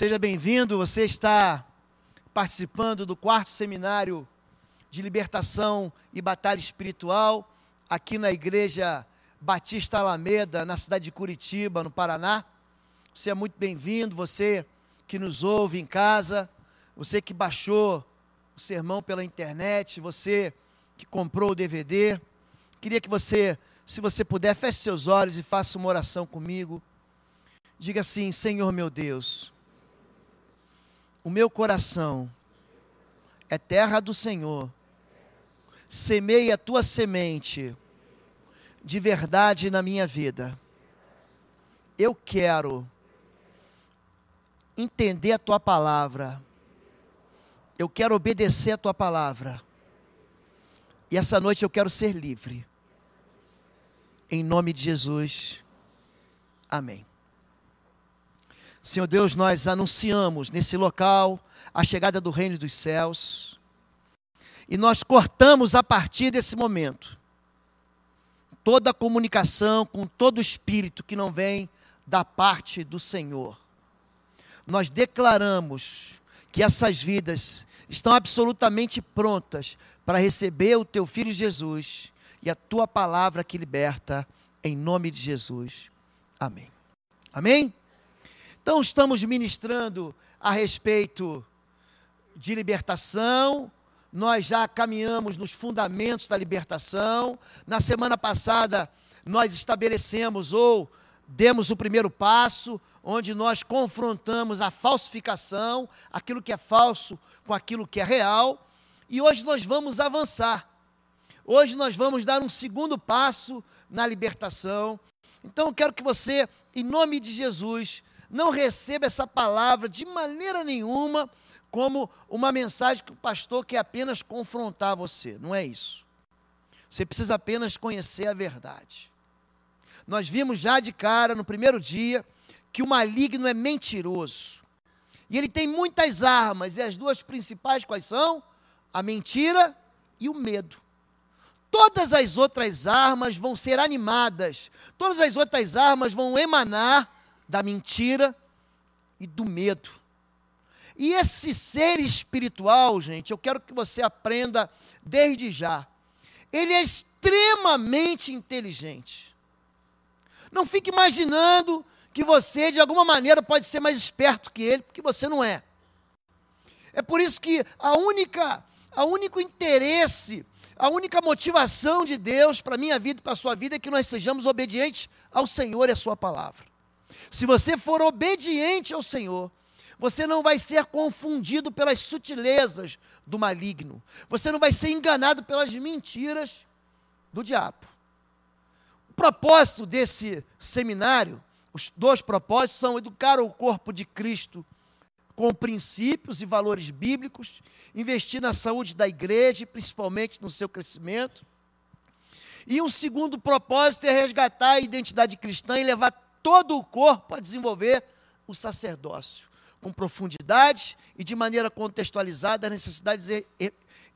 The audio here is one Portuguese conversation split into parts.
Seja bem-vindo, você está participando do quarto seminário de libertação e batalha espiritual aqui na Igreja Batista Alameda, na cidade de Curitiba, no Paraná. Você é muito bem-vindo, você que nos ouve em casa, você que baixou o sermão pela internet, você que comprou o DVD. Queria que você, se você puder, feche seus olhos e faça uma oração comigo. Diga assim: Senhor meu Deus o meu coração é terra do Senhor. Semeia a tua semente de verdade na minha vida. Eu quero entender a tua palavra. Eu quero obedecer a tua palavra. E essa noite eu quero ser livre. Em nome de Jesus. Amém. Senhor Deus, nós anunciamos nesse local a chegada do reino dos céus. E nós cortamos a partir desse momento toda a comunicação com todo espírito que não vem da parte do Senhor. Nós declaramos que essas vidas estão absolutamente prontas para receber o teu filho Jesus e a tua palavra que liberta em nome de Jesus. Amém. Amém. Então, estamos ministrando a respeito de libertação. Nós já caminhamos nos fundamentos da libertação. Na semana passada, nós estabelecemos ou demos o primeiro passo, onde nós confrontamos a falsificação, aquilo que é falso com aquilo que é real. E hoje nós vamos avançar. Hoje nós vamos dar um segundo passo na libertação. Então eu quero que você, em nome de Jesus, não receba essa palavra de maneira nenhuma como uma mensagem que o pastor quer apenas confrontar você. Não é isso. Você precisa apenas conhecer a verdade. Nós vimos já de cara, no primeiro dia, que o maligno é mentiroso. E ele tem muitas armas, e as duas principais quais são? A mentira e o medo. Todas as outras armas vão ser animadas, todas as outras armas vão emanar da mentira e do medo. E esse ser espiritual, gente, eu quero que você aprenda desde já. Ele é extremamente inteligente. Não fique imaginando que você, de alguma maneira, pode ser mais esperto que ele, porque você não é. É por isso que a única, a único interesse, a única motivação de Deus para a minha vida e para a sua vida é que nós sejamos obedientes ao Senhor e à Sua palavra. Se você for obediente ao Senhor, você não vai ser confundido pelas sutilezas do maligno. Você não vai ser enganado pelas mentiras do diabo. O propósito desse seminário, os dois propósitos são educar o corpo de Cristo com princípios e valores bíblicos, investir na saúde da igreja, principalmente no seu crescimento. E um segundo propósito é resgatar a identidade cristã e levar todo o corpo a desenvolver o sacerdócio, com profundidade e de maneira contextualizada as necessidades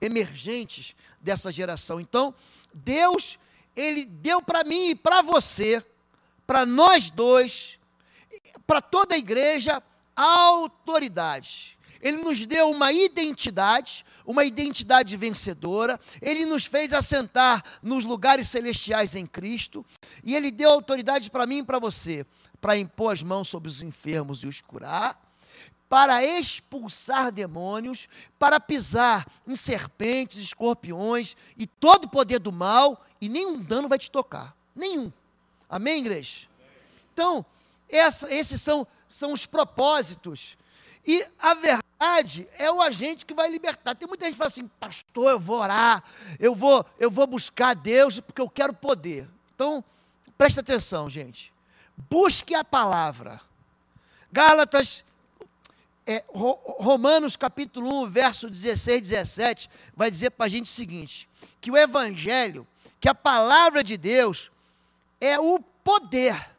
emergentes dessa geração. Então, Deus, Ele deu para mim e para você, para nós dois, para toda a igreja, autoridade ele nos deu uma identidade, uma identidade vencedora. Ele nos fez assentar nos lugares celestiais em Cristo. E Ele deu autoridade para mim e para você, para impor as mãos sobre os enfermos e os curar para expulsar demônios, para pisar em serpentes, escorpiões e todo o poder do mal, e nenhum dano vai te tocar. Nenhum. Amém, igreja? Então, essa, esses são, são os propósitos e a verdade é o agente que vai libertar. Tem muita gente que fala assim, pastor, eu vou orar, eu vou, eu vou buscar Deus porque eu quero poder. Então, presta atenção, gente. Busque a palavra. Gálatas, é, Romanos capítulo 1, verso 16, 17, vai dizer para a gente o seguinte: que o Evangelho, que a palavra de Deus, é o poder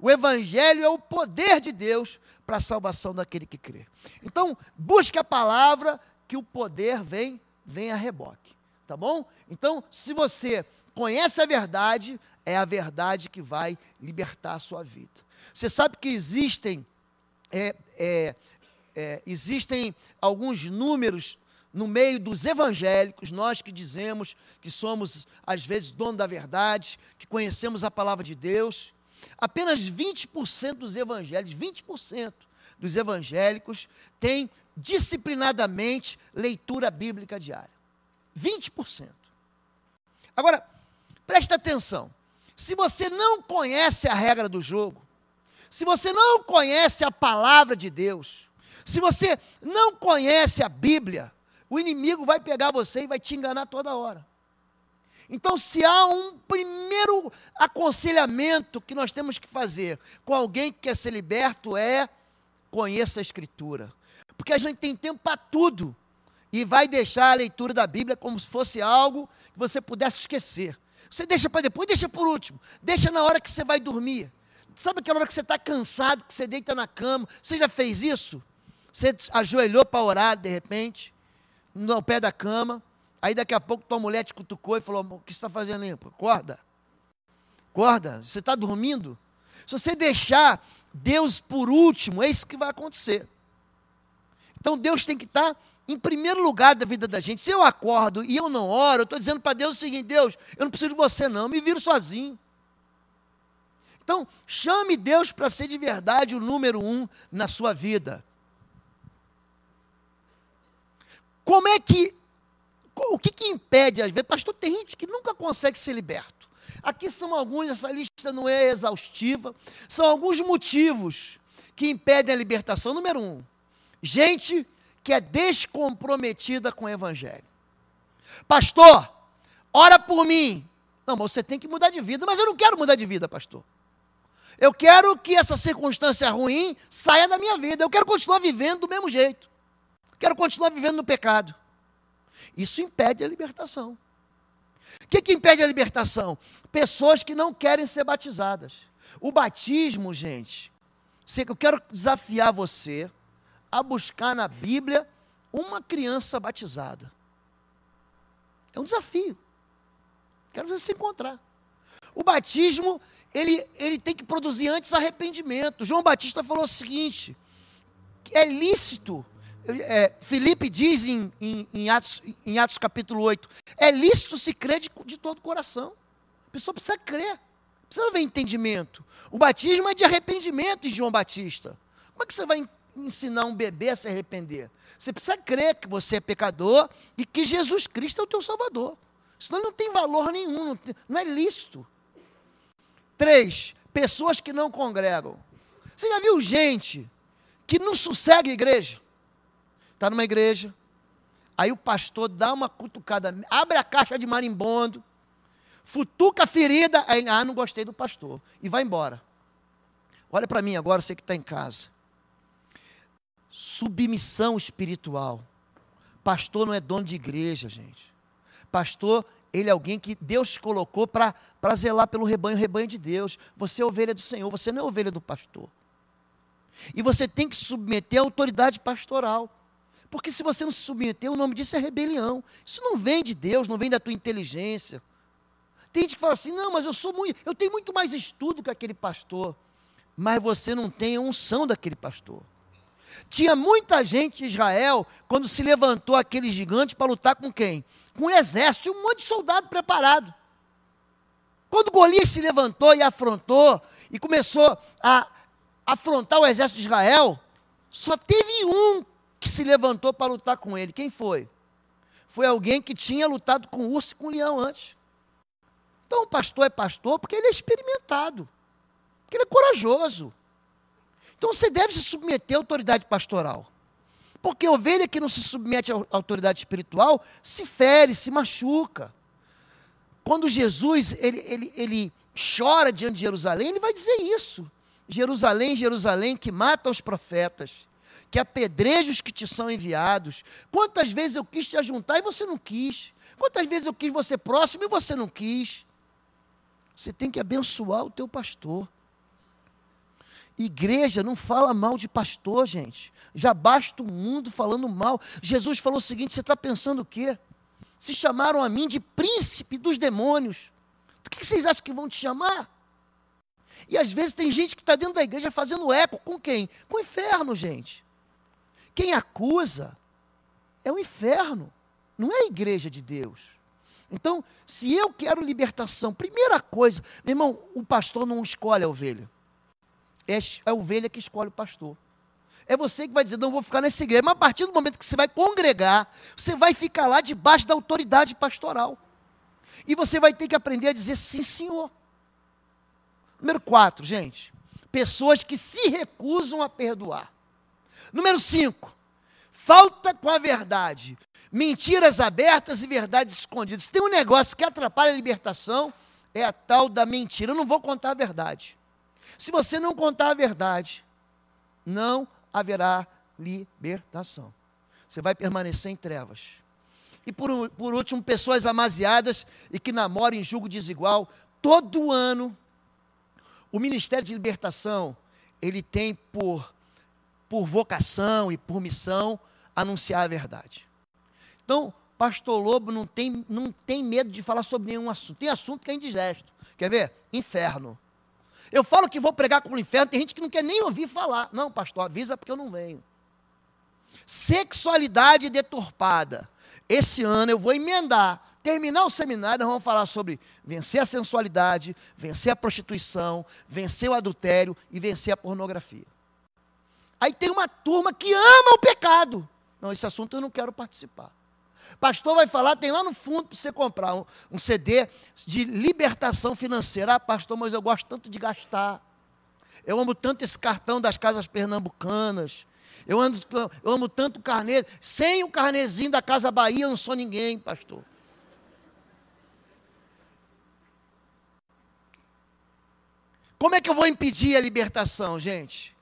o Evangelho é o poder de Deus para a salvação daquele que crê. Então, busque a palavra que o poder vem, vem a reboque. Tá bom? Então, se você conhece a verdade, é a verdade que vai libertar a sua vida. Você sabe que existem, é, é, é, existem alguns números no meio dos evangélicos, nós que dizemos que somos, às vezes, dono da verdade, que conhecemos a palavra de Deus, Apenas 20% dos evangelhos, 20% dos evangélicos têm disciplinadamente leitura bíblica diária. 20%. Agora, preste atenção. Se você não conhece a regra do jogo, se você não conhece a palavra de Deus, se você não conhece a Bíblia, o inimigo vai pegar você e vai te enganar toda hora. Então, se há um primeiro aconselhamento que nós temos que fazer com alguém que quer ser liberto, é conheça a Escritura. Porque a gente tem tempo para tudo e vai deixar a leitura da Bíblia como se fosse algo que você pudesse esquecer. Você deixa para depois, deixa por último, deixa na hora que você vai dormir. Sabe aquela hora que você está cansado, que você deita na cama? Você já fez isso? Você ajoelhou para orar de repente, no pé da cama, Aí daqui a pouco tua mulher te cutucou e falou: O que você está fazendo aí? Acorda. Acorda. Você está dormindo? Se você deixar Deus por último, é isso que vai acontecer. Então Deus tem que estar tá em primeiro lugar da vida da gente. Se eu acordo e eu não oro, eu estou dizendo para Deus o seguinte: Deus, eu não preciso de você, não, eu me viro sozinho. Então, chame Deus para ser de verdade o número um na sua vida. Como é que o que, que impede, às vezes? Pastor, tem gente que nunca consegue ser liberto. Aqui são alguns, essa lista não é exaustiva, são alguns motivos que impedem a libertação. Número um, gente que é descomprometida com o Evangelho. Pastor, ora por mim. Não, você tem que mudar de vida, mas eu não quero mudar de vida, pastor. Eu quero que essa circunstância ruim saia da minha vida. Eu quero continuar vivendo do mesmo jeito. Quero continuar vivendo no pecado. Isso impede a libertação. O que, que impede a libertação? Pessoas que não querem ser batizadas. O batismo, gente, eu quero desafiar você a buscar na Bíblia uma criança batizada. É um desafio. Quero você se encontrar. O batismo, ele, ele tem que produzir antes arrependimento. João Batista falou o seguinte: é lícito é, diz em, em, em, Atos, em Atos capítulo 8: é lícito se crer de, de todo o coração. A pessoa precisa crer, precisa haver entendimento. O batismo é de arrependimento em João Batista. Como é que você vai ensinar um bebê a se arrepender? Você precisa crer que você é pecador e que Jesus Cristo é o teu Salvador. Senão não tem valor nenhum, não, tem, não é lícito. Três, pessoas que não congregam. Você já viu gente que não sossega a igreja? Está numa igreja, aí o pastor dá uma cutucada, abre a caixa de marimbondo, futuca a ferida, aí ah, não gostei do pastor, e vai embora. Olha para mim agora, você que está em casa. Submissão espiritual. Pastor não é dono de igreja, gente. Pastor, ele é alguém que Deus colocou para zelar pelo rebanho, rebanho de Deus. Você é ovelha do Senhor, você não é ovelha do pastor. E você tem que submeter à autoridade pastoral. Porque se você não se submeter, o nome disso é rebelião. Isso não vem de Deus, não vem da tua inteligência. Tem gente que fala assim: "Não, mas eu sou muito, eu tenho muito mais estudo que aquele pastor". Mas você não tem a unção daquele pastor. Tinha muita gente em Israel quando se levantou aquele gigante para lutar com quem? Com um exército, um monte de soldado preparado. Quando Golias se levantou e afrontou e começou a afrontar o exército de Israel, só teve um que se levantou para lutar com ele. Quem foi? Foi alguém que tinha lutado com urso e com leão antes. Então o pastor é pastor porque ele é experimentado, porque ele é corajoso. Então você deve se submeter à autoridade pastoral. Porque ovelha que não se submete à autoridade espiritual se fere, se machuca. Quando Jesus ele, ele, ele chora diante de Jerusalém, ele vai dizer isso. Jerusalém, Jerusalém, que mata os profetas, que apedrejos que te são enviados. Quantas vezes eu quis te ajuntar e você não quis. Quantas vezes eu quis você próximo e você não quis. Você tem que abençoar o teu pastor. Igreja não fala mal de pastor, gente. Já basta o mundo falando mal. Jesus falou o seguinte: você está pensando o quê? Se chamaram a mim de príncipe dos demônios. O que vocês acham que vão te chamar? E às vezes tem gente que está dentro da igreja fazendo eco com quem? Com o inferno, gente. Quem acusa é o inferno, não é a igreja de Deus. Então, se eu quero libertação, primeira coisa, meu irmão, o pastor não escolhe a ovelha. É, é a ovelha que escolhe o pastor. É você que vai dizer, não vou ficar nessa igreja. Mas a partir do momento que você vai congregar, você vai ficar lá debaixo da autoridade pastoral. E você vai ter que aprender a dizer sim, senhor. Número quatro, gente. Pessoas que se recusam a perdoar. Número 5. Falta com a verdade. Mentiras abertas e verdades escondidas. Tem um negócio que atrapalha a libertação, é a tal da mentira. Eu não vou contar a verdade. Se você não contar a verdade, não haverá libertação. Você vai permanecer em trevas. E por, por último, pessoas amaziadas e que namoram em julgo desigual. Todo ano, o Ministério de Libertação, ele tem por por vocação e por missão, anunciar a verdade. Então, pastor Lobo não tem, não tem medo de falar sobre nenhum assunto. Tem assunto que é indigesto. Quer ver? Inferno. Eu falo que vou pregar com o inferno, tem gente que não quer nem ouvir falar. Não, pastor, avisa porque eu não venho. Sexualidade deturpada. Esse ano eu vou emendar. Terminar o seminário, nós vamos falar sobre vencer a sensualidade, vencer a prostituição, vencer o adultério e vencer a pornografia. Aí tem uma turma que ama o pecado. Não, esse assunto eu não quero participar. Pastor vai falar, tem lá no fundo para você comprar um, um, CD de libertação financeira. Ah, pastor, mas eu gosto tanto de gastar. Eu amo tanto esse cartão das casas pernambucanas. Eu, ando, eu amo tanto o carnê. Sem o carnezinho da Casa Bahia, eu não sou ninguém, pastor. Como é que eu vou impedir a libertação, gente?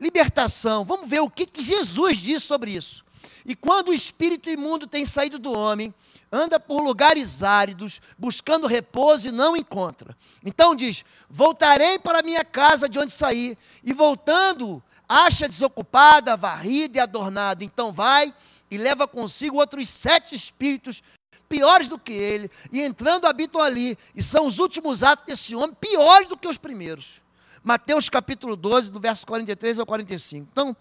libertação. Vamos ver o que, que Jesus diz sobre isso. E quando o espírito imundo tem saído do homem, anda por lugares áridos, buscando repouso e não encontra. Então diz: Voltarei para minha casa de onde saí, e voltando, acha desocupada, varrida e adornada. Então vai e leva consigo outros sete espíritos piores do que ele, e entrando habitam ali, e são os últimos atos desse homem piores do que os primeiros. Mateus capítulo 12, do verso 43 ao 45. Então,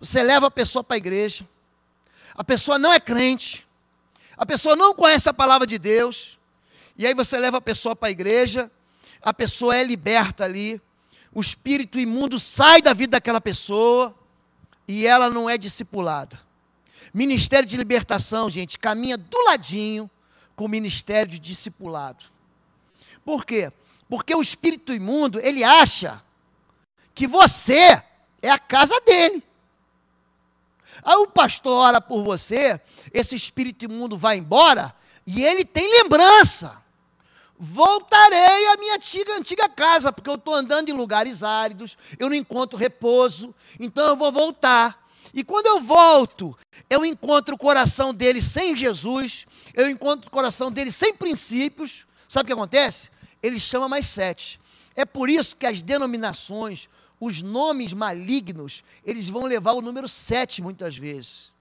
você leva a pessoa para a igreja, a pessoa não é crente, a pessoa não conhece a palavra de Deus, e aí você leva a pessoa para a igreja, a pessoa é liberta ali, o espírito imundo sai da vida daquela pessoa e ela não é discipulada. Ministério de libertação, gente, caminha do ladinho com o ministério de discipulado. Por quê? Porque o espírito imundo, ele acha que você é a casa dele. Aí o pastor ora por você, esse espírito imundo vai embora e ele tem lembrança. Voltarei à minha antiga, antiga casa, porque eu estou andando em lugares áridos, eu não encontro repouso, então eu vou voltar. E quando eu volto, eu encontro o coração dele sem Jesus, eu encontro o coração dele sem princípios. Sabe o que acontece? ele chama mais sete. É por isso que as denominações, os nomes malignos, eles vão levar o número sete muitas vezes.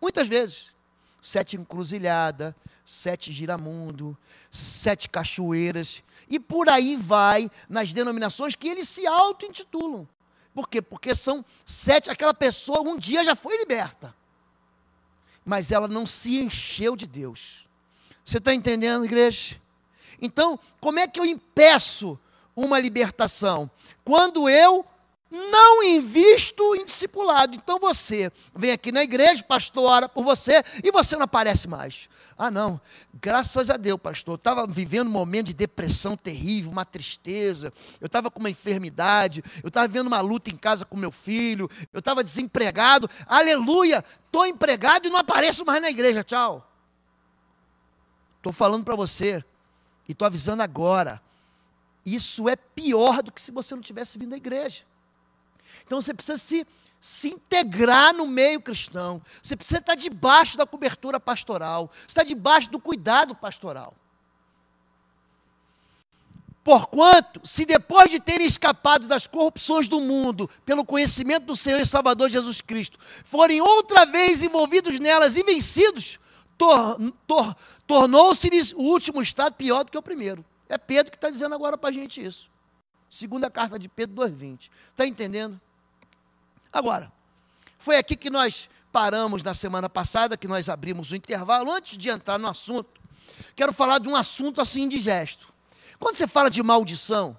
Muitas vezes. Sete encruzilhada, sete giramundo, sete cachoeiras. E por aí vai nas denominações que eles se auto-intitulam. Por quê? Porque são sete. Aquela pessoa um dia já foi liberta. Mas ela não se encheu de Deus. Você está entendendo, igreja? Então, como é que eu impeço uma libertação? Quando eu não invisto em discipulado. Então você vem aqui na igreja, pastor ora por você e você não aparece mais. Ah, não, graças a Deus, pastor. Eu estava vivendo um momento de depressão terrível, uma tristeza. Eu estava com uma enfermidade. Eu estava vivendo uma luta em casa com meu filho. Eu estava desempregado. Aleluia, estou empregado e não apareço mais na igreja. Tchau. Estou falando para você e estou avisando agora. Isso é pior do que se você não tivesse vindo à igreja. Então você precisa se, se integrar no meio cristão. Você precisa estar debaixo da cobertura pastoral. Você está debaixo do cuidado pastoral. Porquanto, se depois de terem escapado das corrupções do mundo, pelo conhecimento do Senhor e Salvador Jesus Cristo, forem outra vez envolvidos nelas e vencidos, tor, tor, tornou-se-lhes o último estado pior do que o primeiro. É Pedro que está dizendo agora para a gente isso. Segunda carta de Pedro 2,20. Está entendendo? Agora, foi aqui que nós paramos na semana passada, que nós abrimos o intervalo. Antes de entrar no assunto, quero falar de um assunto assim indigesto. Quando você fala de maldição,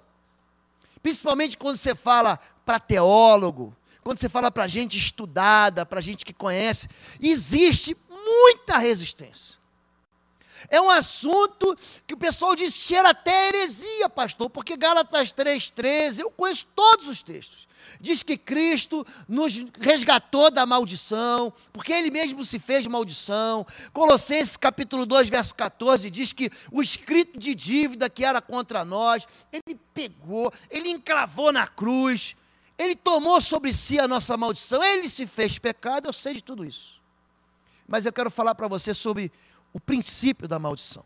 principalmente quando você fala para teólogo, quando você fala para gente estudada, para gente que conhece, existe muita resistência. É um assunto que o pessoal diz cheira até heresia, pastor, porque Gálatas 3,13, eu conheço todos os textos. Diz que Cristo nos resgatou da maldição, porque ele mesmo se fez maldição. Colossenses capítulo 2, verso 14, diz que o escrito de dívida que era contra nós, ele pegou, ele encravou na cruz, ele tomou sobre si a nossa maldição, ele se fez pecado, eu sei de tudo isso mas eu quero falar para você sobre o princípio da maldição.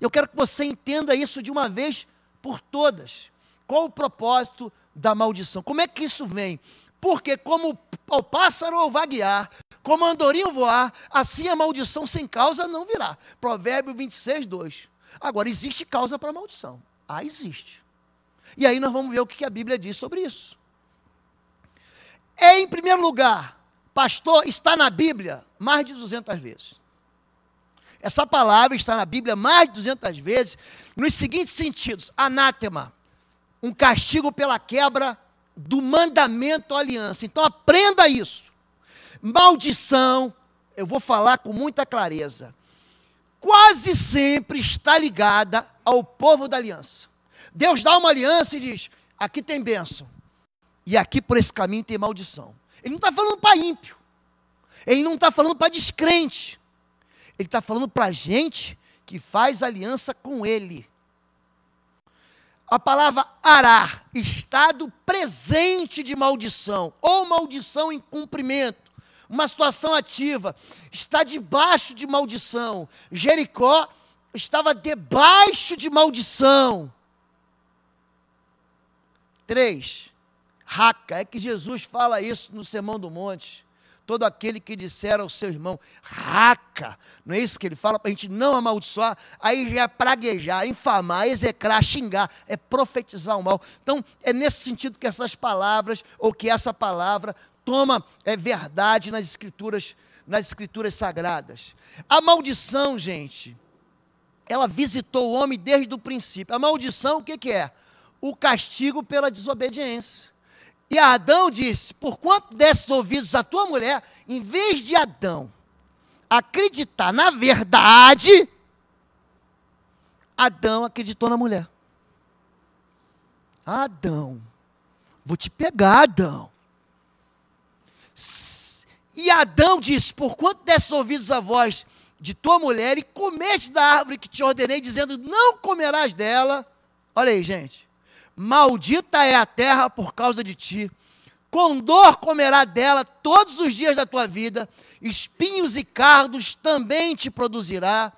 Eu quero que você entenda isso de uma vez por todas. Qual o propósito da maldição? Como é que isso vem? Porque como o pássaro vai vaguear, como andorinho voar, assim a maldição sem causa não virá. Provérbio 26, 2. Agora, existe causa para a maldição. Ah, existe. E aí nós vamos ver o que a Bíblia diz sobre isso. É, em primeiro lugar, Pastor, está na Bíblia mais de 200 vezes. Essa palavra está na Bíblia mais de 200 vezes, nos seguintes sentidos: anátema, um castigo pela quebra do mandamento aliança. Então aprenda isso. Maldição, eu vou falar com muita clareza, quase sempre está ligada ao povo da aliança. Deus dá uma aliança e diz: aqui tem bênção, e aqui por esse caminho tem maldição. Ele não está falando para ímpio. Ele não está falando para descrente. Ele está falando para gente que faz aliança com Ele. A palavra arar, estado presente de maldição, ou maldição em cumprimento, uma situação ativa, está debaixo de maldição. Jericó estava debaixo de maldição. Três, raca. É que Jesus fala isso no Sermão do Monte. Todo aquele que disser ao seu irmão, raca, não é isso que ele fala para a gente não amaldiçoar? Aí já é praguejar, infamar, execrar, xingar, é profetizar o mal. Então, é nesse sentido que essas palavras, ou que essa palavra, toma é, verdade nas escrituras, nas escrituras sagradas. A maldição, gente, ela visitou o homem desde o princípio. A maldição, o que, que é? O castigo pela desobediência. E Adão disse: Porquanto desses ouvidos à tua mulher, em vez de Adão acreditar na verdade, Adão acreditou na mulher. Adão, vou te pegar, Adão. E Adão disse: Porquanto desses ouvidos à voz de tua mulher e comeste da árvore que te ordenei, dizendo: Não comerás dela. Olha aí, gente. Maldita é a terra por causa de ti. Com dor comerá dela todos os dias da tua vida, espinhos e cardos também te produzirá,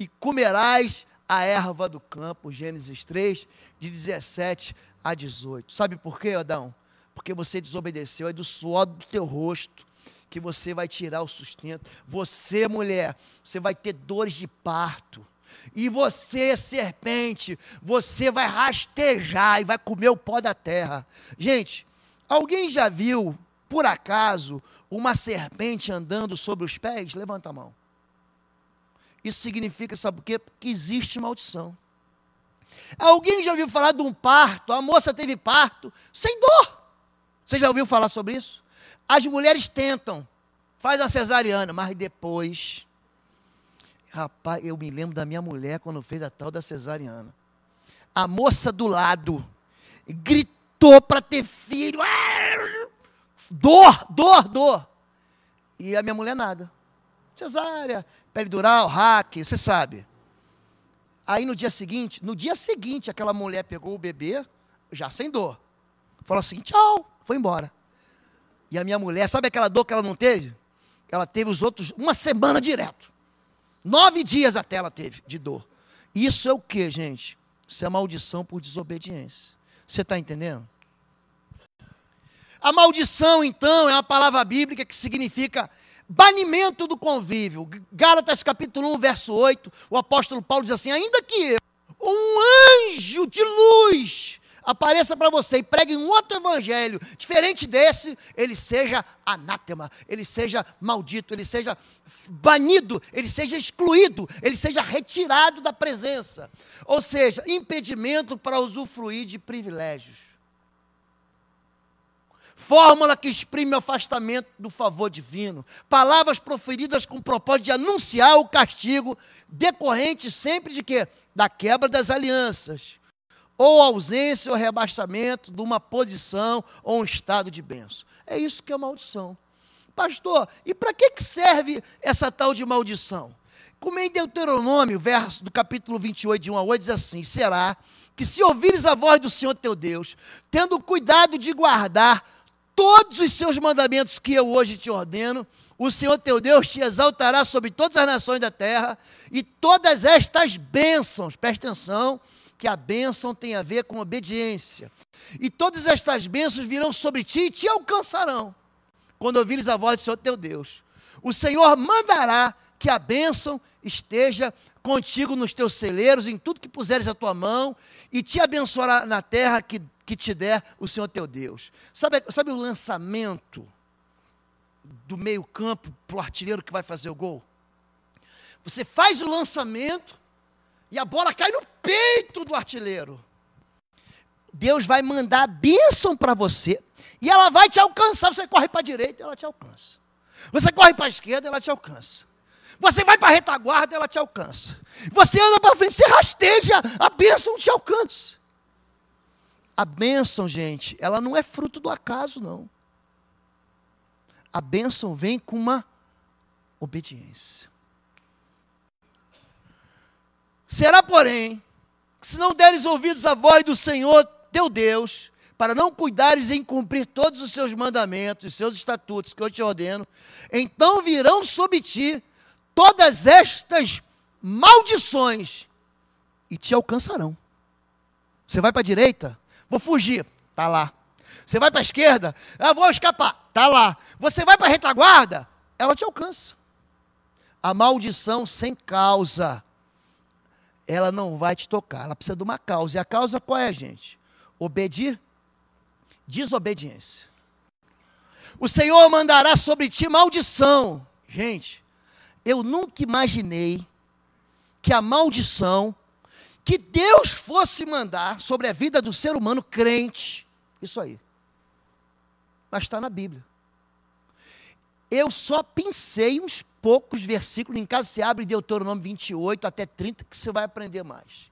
e comerás a erva do campo. Gênesis 3, de 17 a 18. Sabe por quê, Adão? Porque você desobedeceu, é do suor do teu rosto que você vai tirar o sustento. Você, mulher, você vai ter dores de parto. E você, serpente, você vai rastejar e vai comer o pó da terra. Gente, alguém já viu, por acaso, uma serpente andando sobre os pés? Levanta a mão. Isso significa, sabe por quê? Porque existe maldição. Alguém já ouviu falar de um parto? A moça teve parto sem dor. Você já ouviu falar sobre isso? As mulheres tentam, faz a cesariana, mas depois Rapaz, eu me lembro da minha mulher quando fez a tal da cesariana. A moça do lado gritou para ter filho. Dor, dor, dor. E a minha mulher nada. Cesárea, pele dural, hack, você sabe. Aí no dia seguinte, no dia seguinte, aquela mulher pegou o bebê, já sem dor. Falou assim: tchau, foi embora. E a minha mulher, sabe aquela dor que ela não teve? Ela teve os outros uma semana direto. Nove dias a tela teve de dor. Isso é o que, gente? Isso é maldição por desobediência. Você está entendendo? A maldição, então, é uma palavra bíblica que significa banimento do convívio. Gálatas capítulo 1, verso 8, o apóstolo Paulo diz assim: ainda que eu, um anjo de luz, apareça para você e pregue um outro evangelho diferente desse, ele seja anátema, ele seja maldito, ele seja banido, ele seja excluído, ele seja retirado da presença. Ou seja, impedimento para usufruir de privilégios. Fórmula que exprime o afastamento do favor divino. Palavras proferidas com o propósito de anunciar o castigo, decorrente sempre de quê? Da quebra das alianças ou ausência ou rebaixamento de uma posição ou um estado de benção. É isso que é maldição. Pastor, e para que, serve essa tal de maldição? Como em Deuteronômio, verso do capítulo 28, de 1 a 8, diz assim: Será que se ouvires a voz do Senhor teu Deus, tendo cuidado de guardar todos os seus mandamentos que eu hoje te ordeno, o Senhor teu Deus te exaltará sobre todas as nações da terra, e todas estas bênçãos, presta atenção, que a bênção tem a ver com obediência. E todas estas bênçãos virão sobre ti e te alcançarão, quando ouvires a voz do Senhor teu Deus. O Senhor mandará que a bênção esteja contigo nos teus celeiros, em tudo que puseres a tua mão, e te abençoará na terra que, que te der o Senhor teu Deus. Sabe, sabe o lançamento do meio-campo para o artilheiro que vai fazer o gol? Você faz o lançamento e a bola cai no peito do artilheiro. Deus vai mandar a bênção para você e ela vai te alcançar. Você corre para a direita, ela te alcança. Você corre para a esquerda, ela te alcança. Você vai para a retaguarda, ela te alcança. Você anda para frente, você rasteja, a bênção te alcança. A bênção, gente, ela não é fruto do acaso, não. A bênção vem com uma obediência. Será, porém, que se não deres ouvidos à voz do Senhor teu Deus, para não cuidares em cumprir todos os seus mandamentos, os seus estatutos que eu te ordeno, então virão sobre ti todas estas maldições e te alcançarão. Você vai para a direita? Vou fugir. Tá lá. Você vai para a esquerda? Eu ah, vou escapar. Tá lá. Você vai para a retaguarda? Ela te alcança. A maldição sem causa ela não vai te tocar. Ela precisa de uma causa. E a causa qual é, gente? Obedir? Desobediência. O Senhor mandará sobre ti maldição. Gente, eu nunca imaginei que a maldição que Deus fosse mandar sobre a vida do ser humano crente. Isso aí. Mas está na Bíblia. Eu só pensei uns poucos versículos, em casa você abre Deuteronômio 28 até 30, que você vai aprender mais.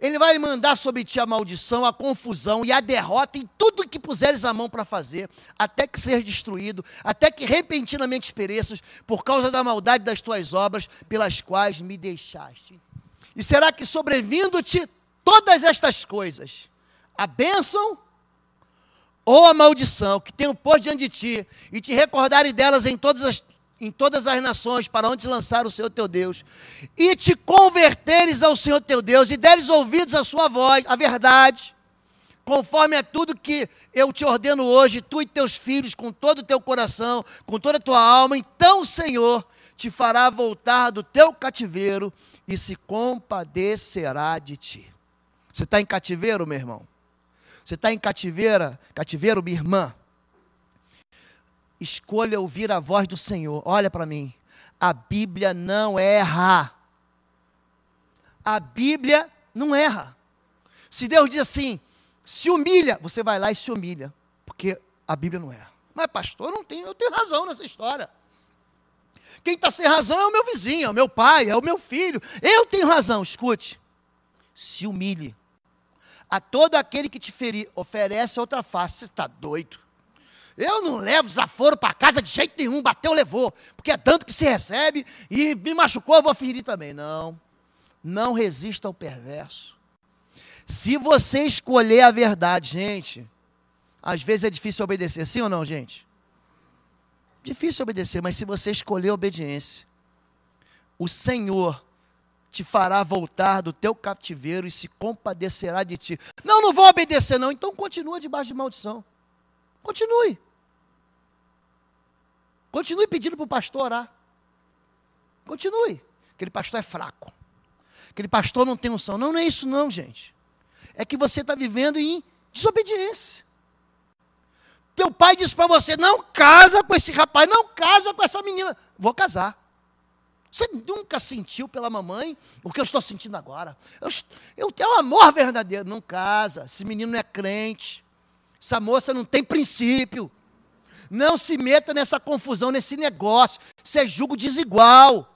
Ele vai mandar sobre ti a maldição, a confusão e a derrota em tudo que puseres a mão para fazer, até que seres destruído, até que repentinamente pereças, por causa da maldade das tuas obras, pelas quais me deixaste. E será que sobrevindo-te todas estas coisas, a bênção ou a maldição que tenho posto diante de ti, e te recordarem delas em todas as em todas as nações para onde lançar o Senhor teu Deus, e te converteres ao Senhor teu Deus, e deres ouvidos à sua voz, à verdade, conforme a tudo que eu te ordeno hoje, tu e teus filhos, com todo o teu coração, com toda a tua alma, então o Senhor te fará voltar do teu cativeiro e se compadecerá de ti. Você está em cativeiro, meu irmão? Você está em cativeira, cativeiro, minha irmã? Escolha ouvir a voz do Senhor. Olha para mim. A Bíblia não erra. A Bíblia não erra. Se Deus diz assim, se humilha, você vai lá e se humilha, porque a Bíblia não erra. Mas pastor, não tem, eu tenho razão nessa história. Quem está sem razão é o meu vizinho, é o meu pai, é o meu filho. Eu tenho razão, escute. Se humilhe. A todo aquele que te ferir, oferece outra face. Você está doido. Eu não levo desaforo para casa de jeito nenhum, bateu, levou, porque é tanto que se recebe e me machucou, eu vou ferir também. Não, não resista ao perverso. Se você escolher a verdade, gente, às vezes é difícil obedecer, sim ou não, gente? Difícil obedecer, mas se você escolher a obediência, o Senhor te fará voltar do teu cativeiro e se compadecerá de ti. Não, não vou obedecer, não. Então continua debaixo de maldição. Continue. Continue pedindo para o pastor orar. Continue. Aquele pastor é fraco. Aquele pastor não tem unção. Não, não é isso, não, gente. É que você está vivendo em desobediência. Teu pai disse para você: não casa com esse rapaz, não casa com essa menina. Vou casar. Você nunca sentiu pela mamãe o que eu estou sentindo agora. Eu, eu tenho um amor verdadeiro. Não casa. Esse menino não é crente. Essa moça não tem princípio. Não se meta nessa confusão, nesse negócio. Você é julgo desigual.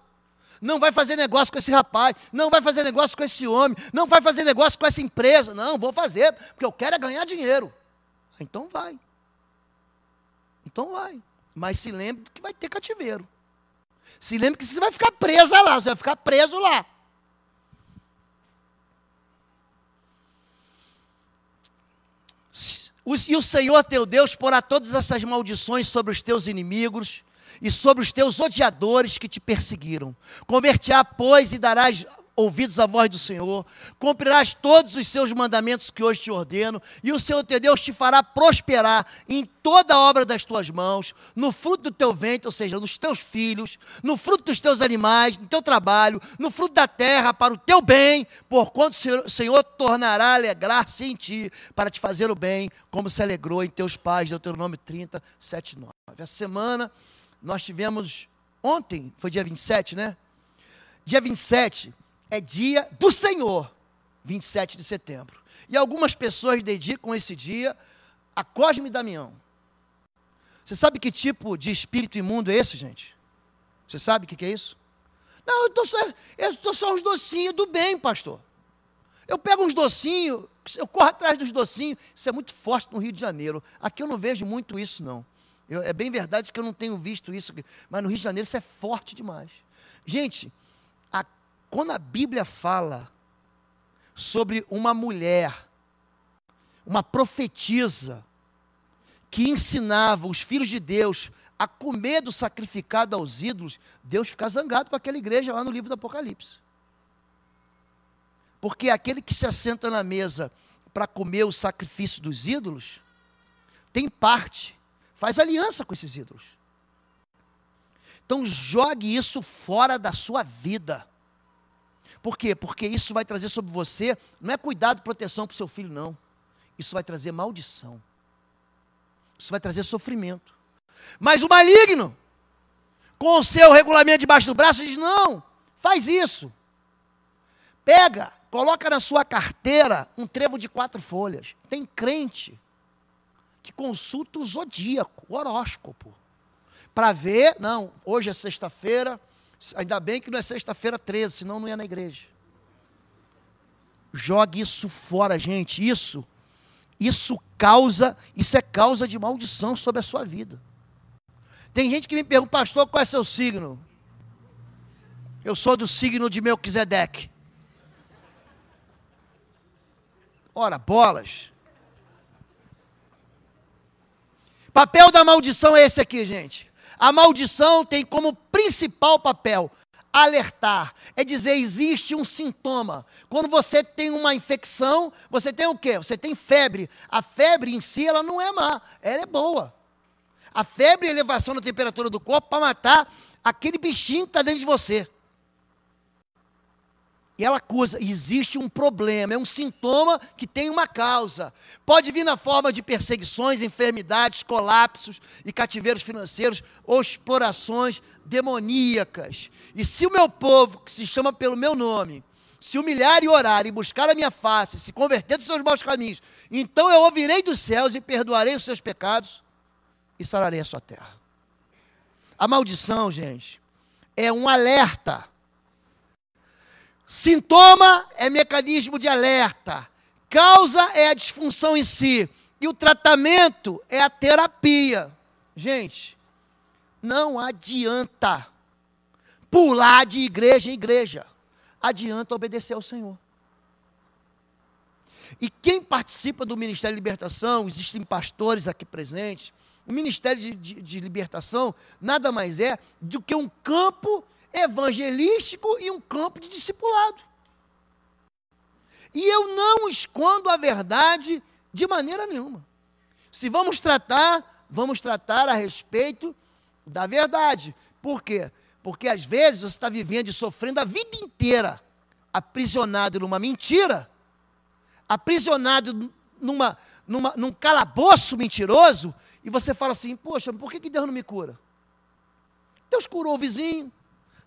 Não vai fazer negócio com esse rapaz, não vai fazer negócio com esse homem, não vai fazer negócio com essa empresa. Não, vou fazer, porque eu quero é ganhar dinheiro. Ah, então vai. Então vai. Mas se lembre que vai ter cativeiro. Se lembre que você vai ficar presa lá, você vai ficar preso lá. E o Senhor teu Deus porá todas essas maldições sobre os teus inimigos e sobre os teus odiadores que te perseguiram. Converterá, pois, e darás ouvidos a voz do Senhor, cumprirás todos os seus mandamentos que hoje te ordeno, e o Senhor teu Deus te fará prosperar em toda a obra das tuas mãos, no fruto do teu ventre, ou seja, nos teus filhos, no fruto dos teus animais, no teu trabalho, no fruto da terra, para o teu bem, porquanto o Senhor tornará alegrar-se em ti, para te fazer o bem, como se alegrou em teus pais, Deuteronômio 30, 7, 9. Essa semana, nós tivemos, ontem, foi dia 27, né? Dia 27, é dia do Senhor, 27 de setembro. E algumas pessoas dedicam esse dia a Cosme Damião. Você sabe que tipo de espírito imundo é esse, gente? Você sabe o que, que é isso? Não, eu estou só, eu só uns docinhos do bem, pastor. Eu pego uns docinhos, eu corro atrás dos docinhos. Isso é muito forte no Rio de Janeiro. Aqui eu não vejo muito isso, não. Eu, é bem verdade que eu não tenho visto isso, mas no Rio de Janeiro isso é forte demais. Gente, quando a Bíblia fala sobre uma mulher, uma profetisa, que ensinava os filhos de Deus a comer do sacrificado aos ídolos, Deus fica zangado com aquela igreja lá no livro do Apocalipse. Porque aquele que se assenta na mesa para comer o sacrifício dos ídolos, tem parte, faz aliança com esses ídolos. Então jogue isso fora da sua vida. Por quê? Porque isso vai trazer sobre você, não é cuidado, proteção para o seu filho, não. Isso vai trazer maldição. Isso vai trazer sofrimento. Mas o maligno, com o seu regulamento debaixo do braço, diz: não, faz isso. Pega, coloca na sua carteira um trevo de quatro folhas. Tem crente que consulta o zodíaco, o horóscopo, para ver, não, hoje é sexta-feira, Ainda bem que não é sexta-feira 13, senão não ia na igreja. Jogue isso fora, gente. Isso, isso causa, isso é causa de maldição sobre a sua vida. Tem gente que me pergunta, pastor, qual é seu signo? Eu sou do signo de Melquisedeque. Ora, bolas. Papel da maldição é esse aqui, gente. A maldição tem como principal papel alertar, é dizer existe um sintoma. Quando você tem uma infecção, você tem o quê? Você tem febre. A febre em si ela não é má, ela é boa. A febre é a elevação da temperatura do corpo para matar aquele bichinho que está dentro de você aquela coisa, existe um problema, é um sintoma que tem uma causa. Pode vir na forma de perseguições, enfermidades, colapsos e cativeiros financeiros ou explorações demoníacas. E se o meu povo, que se chama pelo meu nome, se humilhar e orar e buscar a minha face, se converter dos seus maus caminhos, então eu ouvirei dos céus e perdoarei os seus pecados e sararei a sua terra. A maldição, gente, é um alerta Sintoma é mecanismo de alerta. Causa é a disfunção em si. E o tratamento é a terapia. Gente, não adianta pular de igreja em igreja. Adianta obedecer ao Senhor. E quem participa do Ministério de Libertação, existem pastores aqui presentes, o Ministério de, de, de Libertação nada mais é do que um campo evangelístico e um campo de discipulado. E eu não escondo a verdade de maneira nenhuma. Se vamos tratar, vamos tratar a respeito da verdade. Por quê? Porque às vezes você está vivendo e sofrendo a vida inteira aprisionado numa mentira, aprisionado numa, numa, num calabouço mentiroso, e você fala assim: Poxa, por que, que Deus não me cura? Deus curou o vizinho,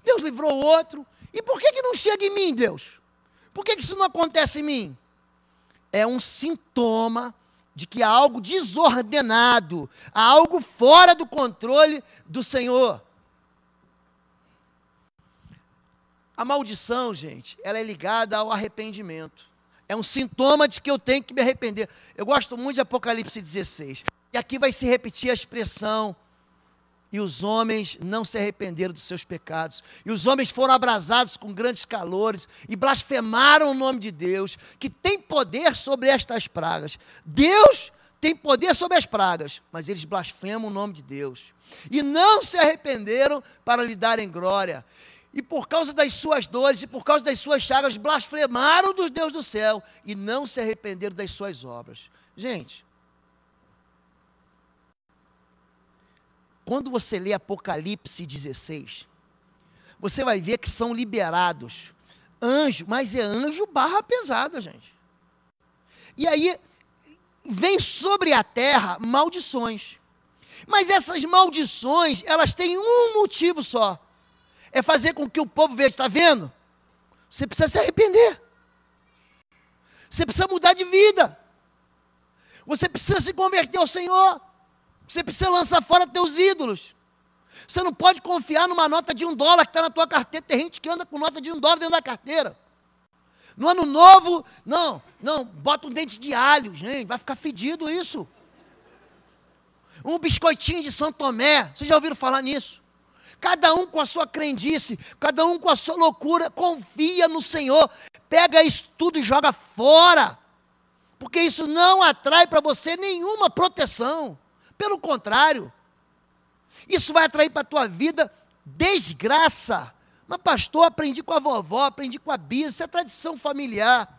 Deus livrou outro. E por que, que não chega em mim, Deus? Por que, que isso não acontece em mim? É um sintoma de que há algo desordenado, há algo fora do controle do Senhor. A maldição, gente, ela é ligada ao arrependimento. É um sintoma de que eu tenho que me arrepender. Eu gosto muito de Apocalipse 16. E aqui vai se repetir a expressão e os homens não se arrependeram dos seus pecados. E os homens foram abrasados com grandes calores e blasfemaram o nome de Deus, que tem poder sobre estas pragas. Deus tem poder sobre as pragas, mas eles blasfemam o nome de Deus. E não se arrependeram para lhe darem glória. E por causa das suas dores e por causa das suas chagas, blasfemaram dos Deus do céu e não se arrependeram das suas obras. Gente, Quando você lê Apocalipse 16, você vai ver que são liberados anjo, mas é anjo barra pesada, gente. E aí vem sobre a terra maldições. Mas essas maldições, elas têm um motivo só. É fazer com que o povo veja, está vendo? Você precisa se arrepender. Você precisa mudar de vida. Você precisa se converter ao Senhor. Você precisa lançar fora teus ídolos. Você não pode confiar numa nota de um dólar que está na tua carteira. Tem gente que anda com nota de um dólar dentro da carteira. No ano novo, não, não, bota um dente de alho, gente, vai ficar fedido isso. Um biscoitinho de São Tomé, vocês já ouviram falar nisso? Cada um com a sua crendice, cada um com a sua loucura, confia no Senhor, pega isso tudo e joga fora, porque isso não atrai para você nenhuma proteção. Pelo contrário, isso vai atrair para a tua vida desgraça. Mas, pastor, aprendi com a vovó, aprendi com a Bia, isso é tradição familiar.